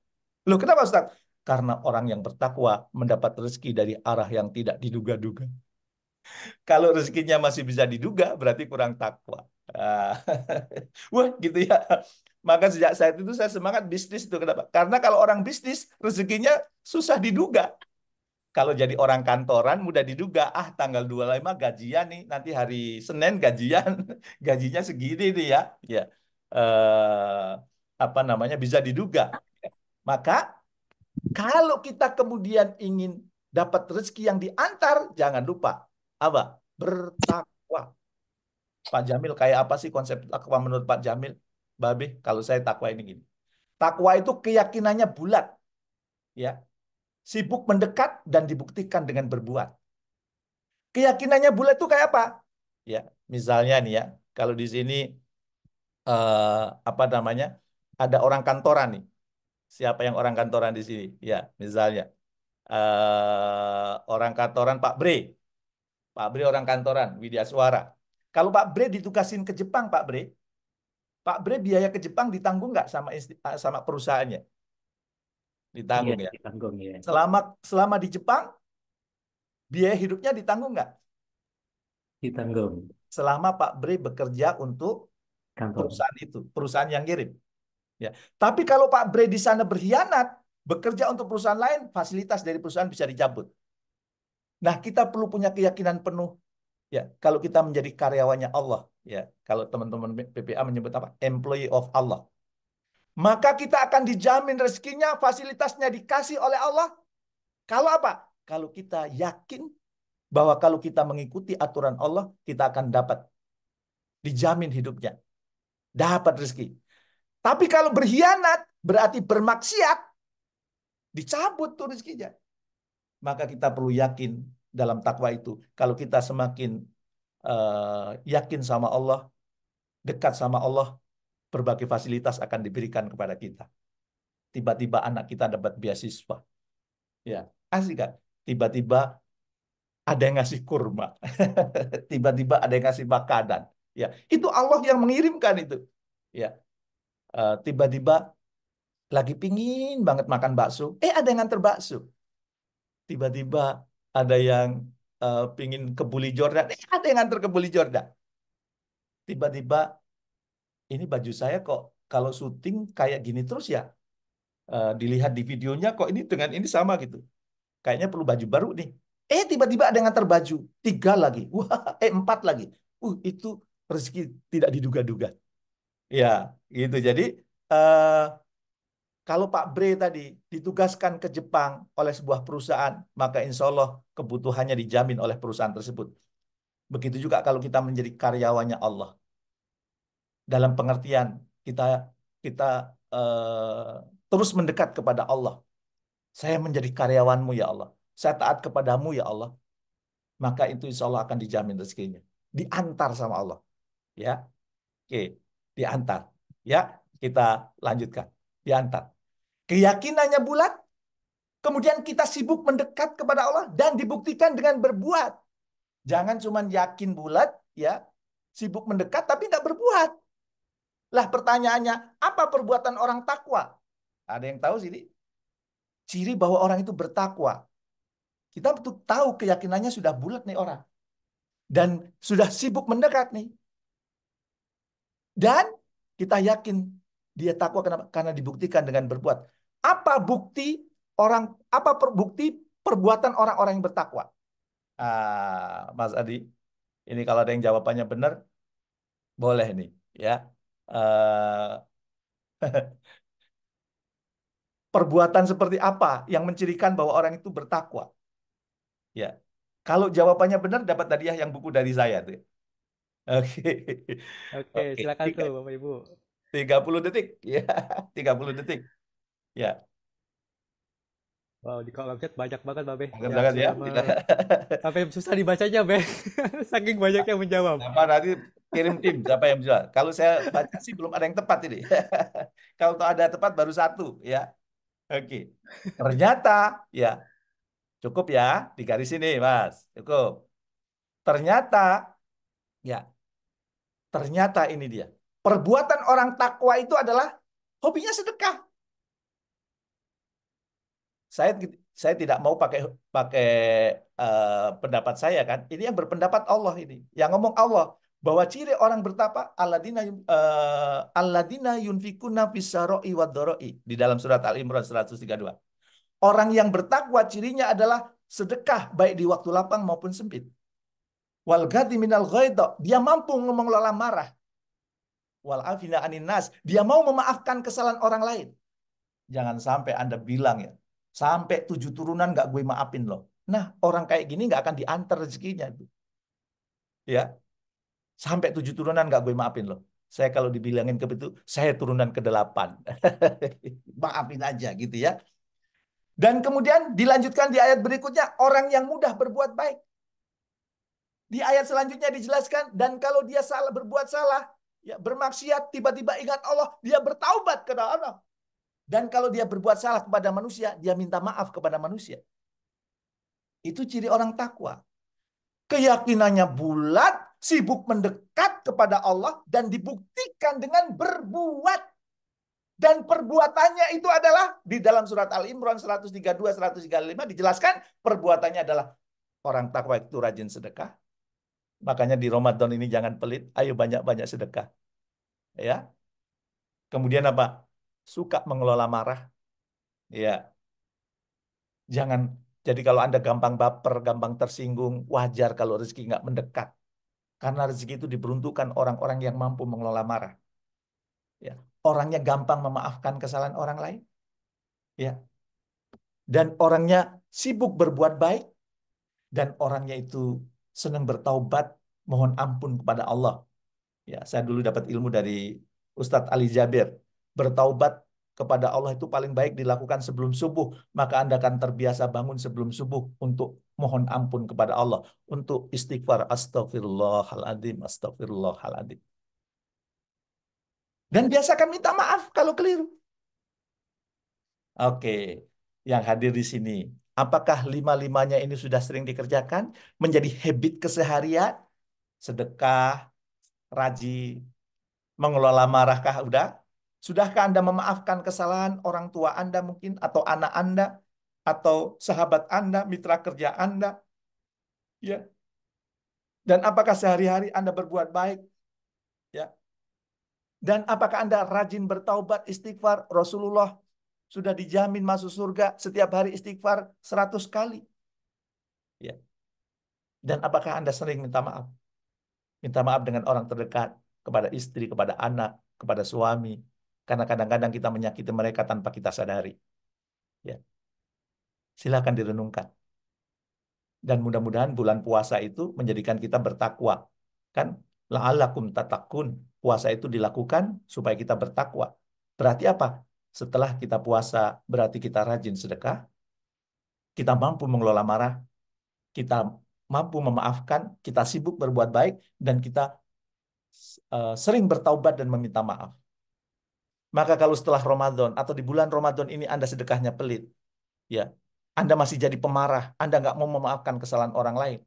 Loh kenapa Ustadz? Karena orang yang bertakwa mendapat rezeki dari arah yang tidak diduga-duga. Kalau rezekinya masih bisa diduga, berarti kurang takwa. Ah. Wah gitu ya. Maka sejak saat itu saya semangat bisnis itu kenapa? Karena kalau orang bisnis rezekinya susah diduga kalau jadi orang kantoran mudah diduga ah tanggal 25 gajian nih nanti hari Senin gajian gajinya segini nih ya ya eh, apa namanya bisa diduga maka kalau kita kemudian ingin dapat rezeki yang diantar jangan lupa apa bertakwa Pak Jamil kayak apa sih konsep takwa menurut Pak Jamil Babe kalau saya takwa ini gini takwa itu keyakinannya bulat ya Sibuk mendekat dan dibuktikan dengan berbuat. Keyakinannya bulat itu kayak apa? Ya, misalnya nih ya, kalau di sini eh, apa namanya? Ada orang kantoran nih. Siapa yang orang kantoran di sini? Ya, misalnya eh, orang kantoran Pak Bre. Pak Bre orang kantoran, Widya Suara. Kalau Pak Bre ditugasin ke Jepang, Pak Bre, Pak Bre biaya ke Jepang ditanggung nggak sama sama perusahaannya? ditanggung iya, ya. Ditanggung iya. Selama selama di Jepang biaya hidupnya ditanggung nggak? Ditanggung. Selama Pak Bre bekerja untuk Kantor. perusahaan itu, perusahaan yang kirim. Ya. Tapi kalau Pak Bre di sana berkhianat, bekerja untuk perusahaan lain, fasilitas dari perusahaan bisa dicabut. Nah, kita perlu punya keyakinan penuh ya kalau kita menjadi karyawannya Allah ya kalau teman-teman PPA menyebut apa employee of Allah maka kita akan dijamin rezekinya, fasilitasnya dikasih oleh Allah. Kalau apa? Kalau kita yakin bahwa kalau kita mengikuti aturan Allah, kita akan dapat dijamin hidupnya. Dapat rezeki. Tapi kalau berkhianat, berarti bermaksiat, dicabut tuh rezekinya. Maka kita perlu yakin dalam takwa itu. Kalau kita semakin uh, yakin sama Allah, dekat sama Allah, berbagai fasilitas akan diberikan kepada kita. Tiba-tiba anak kita dapat beasiswa. Ya, asik kan? Tiba-tiba ada yang ngasih kurma. Tiba-tiba ada yang ngasih makanan. Ya, itu Allah yang mengirimkan itu. Ya. Eh, tiba-tiba lagi pingin banget makan bakso, eh ada yang nganter bakso. Tiba-tiba ada yang uh, pingin ke Buli Jordan, eh ada yang nganter ke Buli Jordan. Tiba-tiba ini baju saya kok kalau syuting kayak gini terus ya e, dilihat di videonya kok ini dengan ini sama gitu kayaknya perlu baju baru nih eh tiba-tiba ada yang ngantar baju tiga lagi wah eh empat lagi uh itu rezeki tidak diduga-duga ya gitu jadi e, kalau Pak Bre tadi ditugaskan ke Jepang oleh sebuah perusahaan maka insya Allah kebutuhannya dijamin oleh perusahaan tersebut begitu juga kalau kita menjadi karyawannya Allah dalam pengertian kita kita uh, terus mendekat kepada Allah. Saya menjadi karyawanmu ya Allah. Saya taat kepadamu ya Allah. Maka itu insya Allah akan dijamin rezekinya. Diantar sama Allah. Ya. Oke. Diantar. Ya. Kita lanjutkan. Diantar. Keyakinannya bulat. Kemudian kita sibuk mendekat kepada Allah. Dan dibuktikan dengan berbuat. Jangan cuma yakin bulat. ya Sibuk mendekat tapi nggak berbuat. Lah pertanyaannya, apa perbuatan orang takwa? Ada yang tahu sini? Ciri bahwa orang itu bertakwa. Kita betul tahu keyakinannya sudah bulat nih orang. Dan sudah sibuk mendekat nih. Dan kita yakin dia takwa kenapa? Karena dibuktikan dengan berbuat. Apa bukti orang apa bukti perbuatan orang-orang yang bertakwa? Ah, Mas Adi, ini kalau ada yang jawabannya benar, boleh nih ya Eh, perbuatan seperti apa yang mencirikan bahwa orang itu bertakwa? Ya, kalau jawabannya benar dapat tadi ya yang buku dari saya Oke. Oke, Oke, silakan tuh Bapak Ibu. 30 detik ya, 30 detik. Ya. Wow, di kolom chat banyak banget, babe. Be. Banyak ya, banget ya. Sama... Sampai susah dibacanya, Be. Saking banyak yang menjawab. Apa nanti kirim tim siapa yang jual. Kalau saya baca sih belum ada yang tepat ini. Kalau ada tepat baru satu ya. Oke. Ternyata ya cukup ya di garis ini Mas. Cukup. Ternyata ya ternyata ini dia. Perbuatan orang takwa itu adalah hobinya sedekah. Saya saya tidak mau pakai pakai uh, pendapat saya kan. Ini yang berpendapat Allah ini. Yang ngomong Allah, bahwa ciri orang bertapa aladina uh, eh, alladzina yunfikuna fisaroi wadoroi di dalam surat Al Imran 132. Orang yang bertakwa cirinya adalah sedekah baik di waktu lapang maupun sempit. Wal minal ghaidha, dia mampu mengelola marah. Wal afina dia mau memaafkan kesalahan orang lain. Jangan sampai Anda bilang ya, sampai tujuh turunan nggak gue maafin loh. Nah, orang kayak gini nggak akan diantar rezekinya itu. Ya, Sampai tujuh turunan gak gue maafin loh. Saya kalau dibilangin ke itu, saya turunan ke delapan. maafin aja gitu ya. Dan kemudian dilanjutkan di ayat berikutnya, orang yang mudah berbuat baik. Di ayat selanjutnya dijelaskan, dan kalau dia salah berbuat salah, ya bermaksiat, tiba-tiba ingat Allah, dia bertaubat kepada Allah. Dan kalau dia berbuat salah kepada manusia, dia minta maaf kepada manusia. Itu ciri orang takwa. Keyakinannya bulat, sibuk mendekat kepada Allah dan dibuktikan dengan berbuat. Dan perbuatannya itu adalah di dalam surat Al-Imran 132 135 dijelaskan perbuatannya adalah orang takwa itu rajin sedekah. Makanya di Ramadan ini jangan pelit, ayo banyak-banyak sedekah. Ya. Kemudian apa? Suka mengelola marah. Ya. Jangan jadi kalau Anda gampang baper, gampang tersinggung, wajar kalau rezeki nggak mendekat. Karena rezeki itu diperuntukkan orang-orang yang mampu mengelola marah. Ya. Orangnya gampang memaafkan kesalahan orang lain. Ya. Dan orangnya sibuk berbuat baik. Dan orangnya itu senang bertaubat, mohon ampun kepada Allah. Ya, saya dulu dapat ilmu dari Ustadz Ali Jabir. Bertaubat kepada Allah itu paling baik dilakukan sebelum subuh. Maka Anda akan terbiasa bangun sebelum subuh untuk mohon ampun kepada Allah. Untuk istighfar astagfirullahaladzim, astagfirullahaladzim. Dan biasakan minta maaf kalau keliru. Oke, yang hadir di sini. Apakah lima-limanya ini sudah sering dikerjakan? Menjadi habit keseharian? Sedekah, Rajin? mengelola marahkah udah? Sudahkah Anda memaafkan kesalahan orang tua Anda mungkin, atau anak Anda, atau sahabat Anda, mitra kerja Anda? Ya. Dan apakah sehari-hari Anda berbuat baik? Ya. Dan apakah Anda rajin bertaubat, istighfar? Rasulullah sudah dijamin masuk surga setiap hari istighfar 100 kali. Ya. Dan apakah Anda sering minta maaf? Minta maaf dengan orang terdekat, kepada istri, kepada anak, kepada suami, karena kadang-kadang kita menyakiti mereka tanpa kita sadari. Ya. Silahkan direnungkan. Dan mudah-mudahan bulan puasa itu menjadikan kita bertakwa. Kan? La'alakum tatakun. Puasa itu dilakukan supaya kita bertakwa. Berarti apa? Setelah kita puasa, berarti kita rajin sedekah. Kita mampu mengelola marah. Kita mampu memaafkan. Kita sibuk berbuat baik. Dan kita eh, sering bertaubat dan meminta maaf. Maka kalau setelah Ramadan atau di bulan Ramadan ini Anda sedekahnya pelit, ya Anda masih jadi pemarah, Anda nggak mau memaafkan kesalahan orang lain.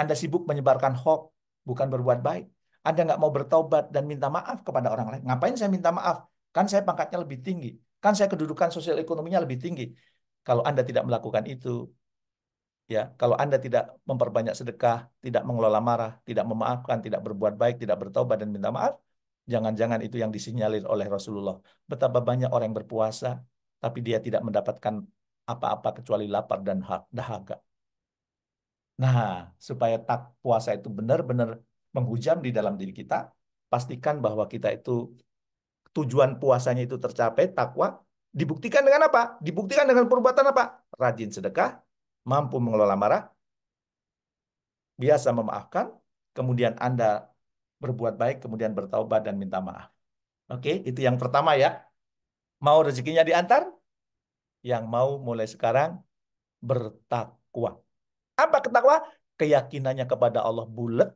Anda sibuk menyebarkan hoax, bukan berbuat baik. Anda nggak mau bertobat dan minta maaf kepada orang lain. Ngapain saya minta maaf? Kan saya pangkatnya lebih tinggi. Kan saya kedudukan sosial ekonominya lebih tinggi. Kalau Anda tidak melakukan itu, ya kalau Anda tidak memperbanyak sedekah, tidak mengelola marah, tidak memaafkan, tidak berbuat baik, tidak bertobat dan minta maaf, Jangan-jangan itu yang disinyalir oleh Rasulullah. Betapa banyak orang yang berpuasa, tapi dia tidak mendapatkan apa-apa kecuali lapar dan dahaga. Nah, supaya tak puasa itu benar-benar menghujam di dalam diri kita, pastikan bahwa kita itu tujuan puasanya itu tercapai, takwa, dibuktikan dengan apa? Dibuktikan dengan perbuatan apa? Rajin sedekah, mampu mengelola marah, biasa memaafkan, kemudian Anda berbuat baik, kemudian bertaubat dan minta maaf. Oke, itu yang pertama ya. Mau rezekinya diantar? Yang mau mulai sekarang bertakwa. Apa ketakwa? Keyakinannya kepada Allah bulat,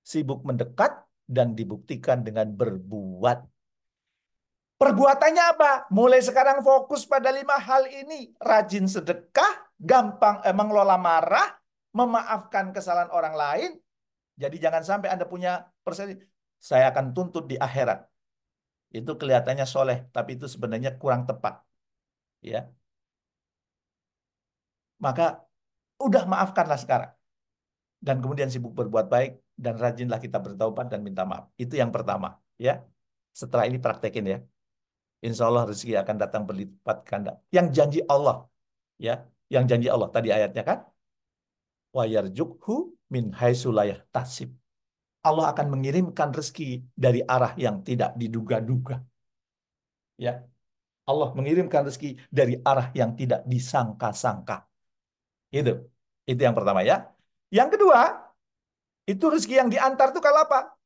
sibuk mendekat, dan dibuktikan dengan berbuat. Perbuatannya apa? Mulai sekarang fokus pada lima hal ini. Rajin sedekah, gampang eh, mengelola marah, memaafkan kesalahan orang lain. Jadi jangan sampai Anda punya persen saya akan tuntut di akhirat. Itu kelihatannya soleh, tapi itu sebenarnya kurang tepat. Ya. Maka udah maafkanlah sekarang. Dan kemudian sibuk berbuat baik dan rajinlah kita bertaubat dan minta maaf. Itu yang pertama, ya. Setelah ini praktekin ya. Insya Allah rezeki akan datang berlipat ganda. Yang janji Allah, ya. Yang janji Allah tadi ayatnya kan? Wayarjukhu min haisulayah tasib Allah akan mengirimkan rezeki dari arah yang tidak diduga-duga. Ya. Allah mengirimkan rezeki dari arah yang tidak disangka-sangka. Itu. Itu yang pertama ya. Yang kedua, itu rezeki yang diantar tuh kalau apa?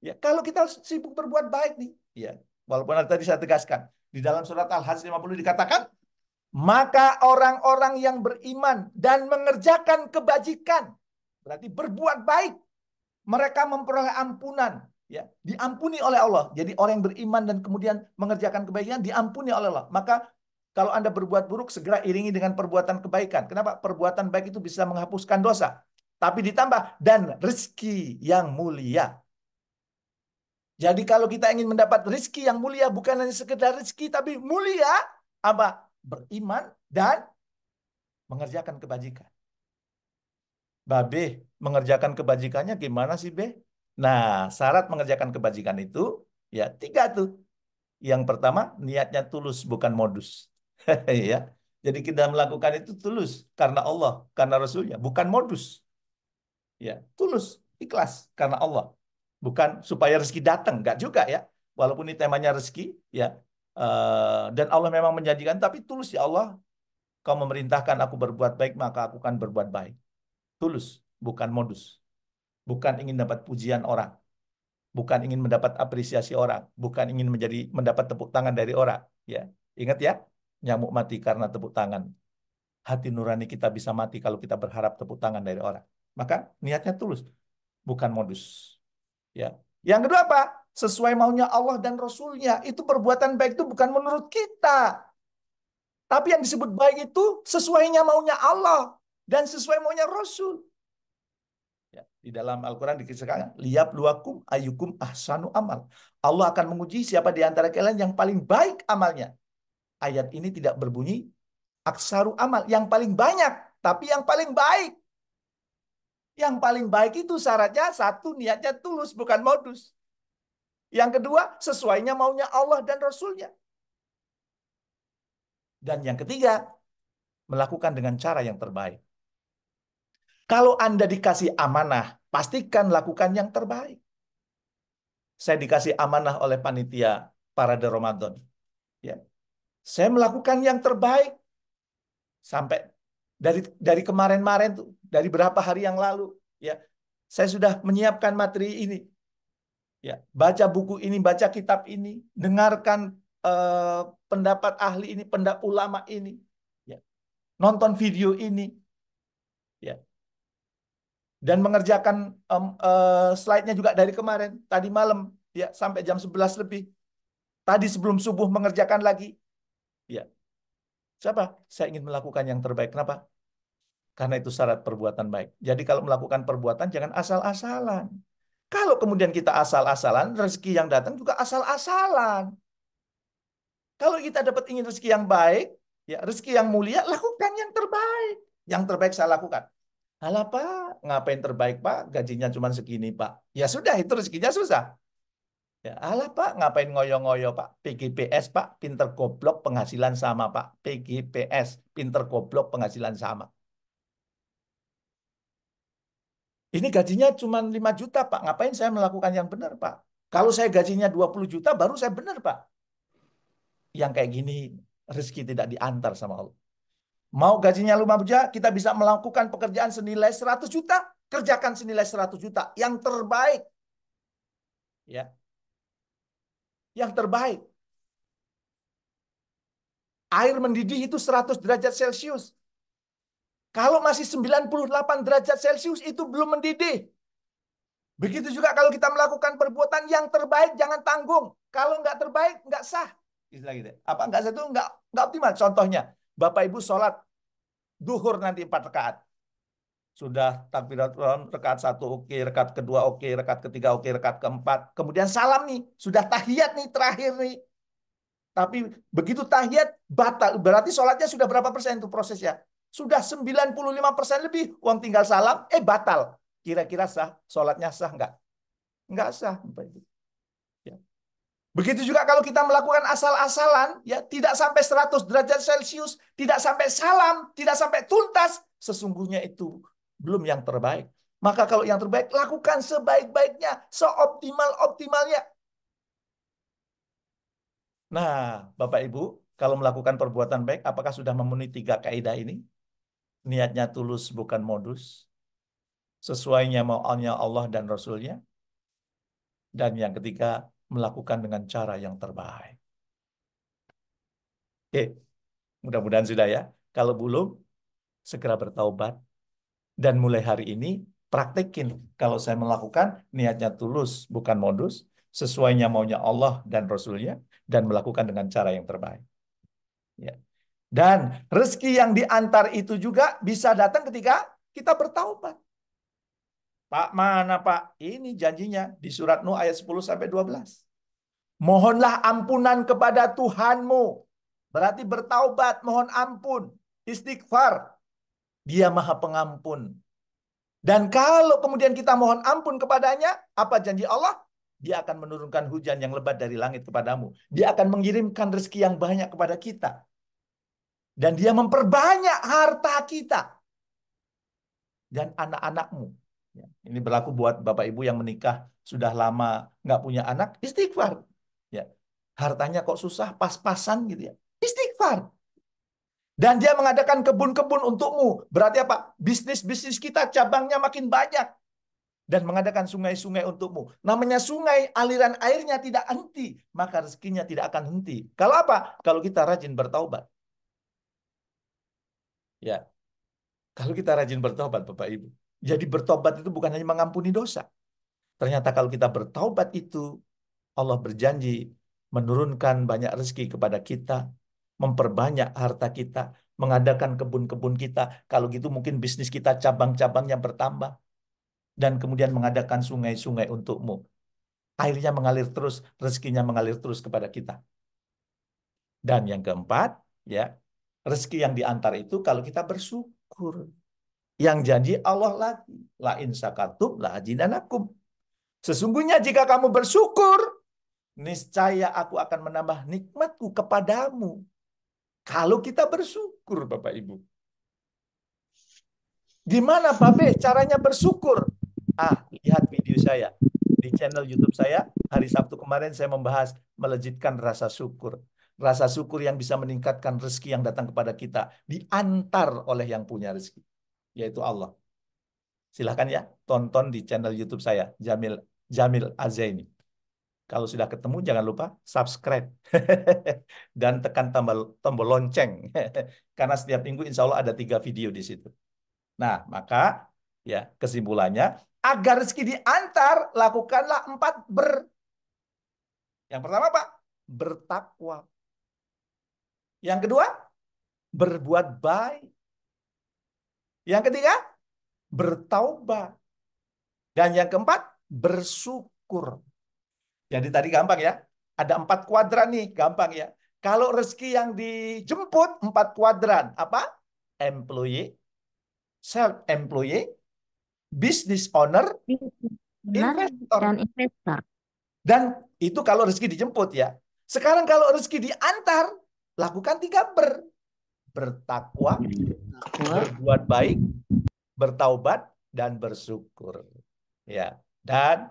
Ya, kalau kita sibuk berbuat baik nih, ya. Walaupun tadi saya tegaskan, di dalam surat Al-Hajj 50 dikatakan, maka orang-orang yang beriman dan mengerjakan kebajikan, berarti berbuat baik, mereka memperoleh ampunan ya diampuni oleh Allah jadi orang yang beriman dan kemudian mengerjakan kebaikan diampuni oleh Allah maka kalau Anda berbuat buruk segera iringi dengan perbuatan kebaikan kenapa perbuatan baik itu bisa menghapuskan dosa tapi ditambah dan rezeki yang mulia jadi kalau kita ingin mendapat rezeki yang mulia bukan hanya sekedar rezeki tapi mulia apa beriman dan mengerjakan kebajikan Babe mengerjakan kebajikannya gimana sih Be? Nah, syarat mengerjakan kebajikan itu ya tiga tuh. Yang pertama niatnya tulus bukan modus. ya. Jadi kita melakukan itu tulus karena Allah, karena Rasulnya, bukan modus. Ya, tulus, ikhlas karena Allah. Bukan supaya rezeki datang, enggak juga ya. Walaupun ini temanya rezeki, ya. Eh, dan Allah memang menjanjikan, tapi tulus ya Allah, kau memerintahkan aku berbuat baik, maka aku akan berbuat baik tulus, bukan modus. Bukan ingin dapat pujian orang. Bukan ingin mendapat apresiasi orang, bukan ingin menjadi mendapat tepuk tangan dari orang, ya. Ingat ya, nyamuk mati karena tepuk tangan. Hati nurani kita bisa mati kalau kita berharap tepuk tangan dari orang. Maka niatnya tulus, bukan modus. Ya. Yang kedua apa? Sesuai maunya Allah dan Rasulnya. Itu perbuatan baik itu bukan menurut kita. Tapi yang disebut baik itu sesuainya maunya Allah dan sesuai maunya Rasul. Ya, di dalam Al-Quran dikisahkan, liap luakum ayukum ahsanu amal. Allah akan menguji siapa di antara kalian yang paling baik amalnya. Ayat ini tidak berbunyi aksaru amal, yang paling banyak, tapi yang paling baik. Yang paling baik itu syaratnya satu niatnya tulus, bukan modus. Yang kedua, sesuainya maunya Allah dan Rasulnya. Dan yang ketiga, melakukan dengan cara yang terbaik. Kalau Anda dikasih amanah, pastikan lakukan yang terbaik. Saya dikasih amanah oleh panitia parade Ramadan. Ya. Saya melakukan yang terbaik sampai dari dari kemarin-marin tuh, dari berapa hari yang lalu, ya. Saya sudah menyiapkan materi ini. Ya, baca buku ini, baca kitab ini, dengarkan eh, pendapat ahli ini, pendapat ulama ini, ya. Nonton video ini. Ya dan mengerjakan um, uh, slide-nya juga dari kemarin tadi malam ya sampai jam 11 lebih. Tadi sebelum subuh mengerjakan lagi. Ya. Siapa? Saya ingin melakukan yang terbaik. Kenapa? Karena itu syarat perbuatan baik. Jadi kalau melakukan perbuatan jangan asal-asalan. Kalau kemudian kita asal-asalan, rezeki yang datang juga asal-asalan. Kalau kita dapat ingin rezeki yang baik, ya rezeki yang mulia, lakukan yang terbaik. Yang terbaik saya lakukan. Halah Pak, ngapain terbaik Pak? Gajinya cuma segini Pak. Ya sudah, itu rezekinya susah. Ya, alah Pak, ngapain ngoyo-ngoyo Pak? PGPS Pak, pinter goblok penghasilan sama Pak. PGPS, pinter goblok penghasilan sama. Ini gajinya cuma 5 juta Pak, ngapain saya melakukan yang benar Pak? Kalau saya gajinya 20 juta baru saya benar Pak. Yang kayak gini, rezeki tidak diantar sama Allah. Mau gajinya 5 juta, kita bisa melakukan pekerjaan senilai 100 juta, kerjakan senilai 100 juta. Yang terbaik. Ya. Yang terbaik. Air mendidih itu 100 derajat Celcius. Kalau masih 98 derajat Celcius itu belum mendidih. Begitu juga kalau kita melakukan perbuatan yang terbaik jangan tanggung. Kalau nggak terbaik nggak sah. Gitu Apa nggak satu nggak nggak optimal. Contohnya Bapak Ibu sholat duhur nanti empat rekaat. Sudah takbiratul rekat satu oke, okay, rekaat kedua oke, okay, rekaat ketiga oke, okay, rekaat keempat. Kemudian salam nih, sudah tahiyat nih terakhir nih. Tapi begitu tahiyat batal. Berarti sholatnya sudah berapa persen itu prosesnya? Sudah 95 persen lebih. Uang tinggal salam, eh batal. Kira-kira sah, sholatnya sah nggak? Nggak sah. Bapak Ibu. Begitu juga kalau kita melakukan asal-asalan, ya tidak sampai 100 derajat Celcius, tidak sampai salam, tidak sampai tuntas, sesungguhnya itu belum yang terbaik. Maka kalau yang terbaik, lakukan sebaik-baiknya, seoptimal-optimalnya. Nah, Bapak Ibu, kalau melakukan perbuatan baik, apakah sudah memenuhi tiga kaidah ini? Niatnya tulus, bukan modus. Sesuainya maunya Allah dan Rasulnya. Dan yang ketiga, melakukan dengan cara yang terbaik. Oke, mudah-mudahan sudah ya. Kalau belum, segera bertaubat. Dan mulai hari ini, praktekin. Kalau saya melakukan, niatnya tulus, bukan modus. Sesuainya maunya Allah dan Rasulnya. Dan melakukan dengan cara yang terbaik. Ya. Dan rezeki yang diantar itu juga bisa datang ketika kita bertaubat. Pak mana Pak? Ini janjinya di surat Nuh ayat 10 sampai 12. Mohonlah ampunan kepada Tuhanmu. Berarti bertaubat, mohon ampun, istighfar. Dia Maha Pengampun. Dan kalau kemudian kita mohon ampun kepadanya, apa janji Allah? Dia akan menurunkan hujan yang lebat dari langit kepadamu. Dia akan mengirimkan rezeki yang banyak kepada kita. Dan dia memperbanyak harta kita. Dan anak-anakmu Ya. Ini berlaku buat bapak ibu yang menikah sudah lama nggak punya anak, istighfar. Ya. Hartanya kok susah, pas-pasan gitu ya. Istighfar. Dan dia mengadakan kebun-kebun untukmu. Berarti apa? Bisnis-bisnis kita cabangnya makin banyak. Dan mengadakan sungai-sungai untukmu. Namanya sungai, aliran airnya tidak henti. Maka rezekinya tidak akan henti. Kalau apa? Kalau kita rajin bertaubat. Ya. Kalau kita rajin bertobat Bapak Ibu. Jadi bertobat itu bukan hanya mengampuni dosa. Ternyata kalau kita bertobat itu Allah berjanji menurunkan banyak rezeki kepada kita, memperbanyak harta kita, mengadakan kebun-kebun kita. Kalau gitu mungkin bisnis kita cabang-cabangnya bertambah. Dan kemudian mengadakan sungai-sungai untukmu. Airnya mengalir terus, rezekinya mengalir terus kepada kita. Dan yang keempat, ya, rezeki yang diantar itu kalau kita bersyukur. Yang janji Allah lagi. La in sakatum la ajidanakum. Sesungguhnya jika kamu bersyukur, niscaya aku akan menambah nikmatku kepadamu. Kalau kita bersyukur, Bapak Ibu. Gimana Babe caranya bersyukur? Ah, lihat video saya di channel YouTube saya hari Sabtu kemarin saya membahas melejitkan rasa syukur. Rasa syukur yang bisa meningkatkan rezeki yang datang kepada kita diantar oleh yang punya rezeki yaitu Allah. Silahkan ya, tonton di channel YouTube saya, Jamil Jamil Azaini. Kalau sudah ketemu, jangan lupa subscribe. Dan tekan tombol, tombol lonceng. Karena setiap minggu insya Allah ada tiga video di situ. Nah, maka ya kesimpulannya, agar rezeki diantar, lakukanlah empat ber. Yang pertama Pak Bertakwa. Yang kedua, berbuat baik. Yang ketiga, bertaubat. Dan yang keempat, bersyukur. Jadi tadi gampang ya. Ada empat kuadran nih, gampang ya. Kalau rezeki yang dijemput, empat kuadran. Apa? Employee, self-employee, business owner, investor. Dan investor. Dan itu kalau rezeki dijemput ya. Sekarang kalau rezeki diantar, lakukan tiga ber bertakwa, berbuat baik, bertaubat dan bersyukur. Ya. Dan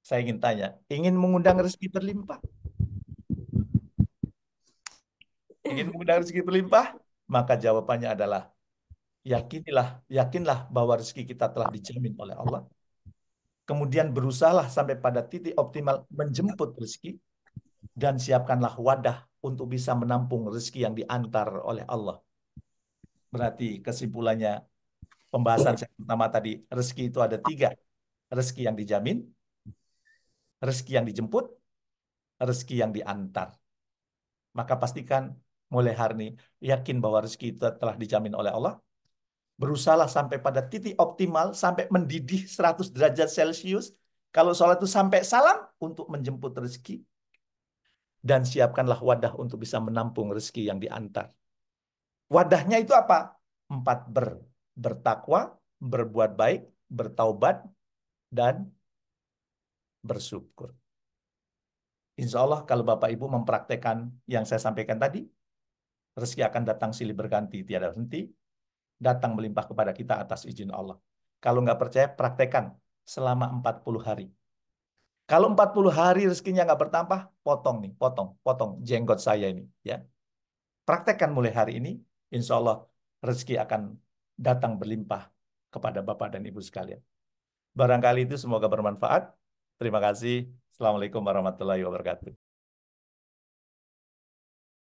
saya ingin tanya, ingin mengundang rezeki berlimpah? Ingin mengundang rezeki berlimpah? Maka jawabannya adalah yakinilah, yakinlah bahwa rezeki kita telah dijamin oleh Allah. Kemudian berusahalah sampai pada titik optimal menjemput rezeki dan siapkanlah wadah untuk bisa menampung rezeki yang diantar oleh Allah. Berarti kesimpulannya pembahasan saya pertama tadi, rezeki itu ada tiga. Rezeki yang dijamin, rezeki yang dijemput, rezeki yang diantar. Maka pastikan mulai hari ini yakin bahwa rezeki itu telah dijamin oleh Allah. Berusahalah sampai pada titik optimal, sampai mendidih 100 derajat Celcius. Kalau sholat itu sampai salam untuk menjemput rezeki, dan siapkanlah wadah untuk bisa menampung rezeki yang diantar. Wadahnya itu apa? Empat ber. Bertakwa, berbuat baik, bertaubat, dan bersyukur. Insya Allah kalau Bapak Ibu mempraktekkan yang saya sampaikan tadi, rezeki akan datang silih berganti, tiada henti, datang melimpah kepada kita atas izin Allah. Kalau nggak percaya, praktekkan selama 40 hari. Kalau 40 hari rezekinya nggak bertambah, potong nih, potong, potong jenggot saya ini. ya. Praktekkan mulai hari ini, insya Allah rezeki akan datang berlimpah kepada Bapak dan Ibu sekalian. Barangkali itu semoga bermanfaat. Terima kasih. Assalamualaikum warahmatullahi wabarakatuh.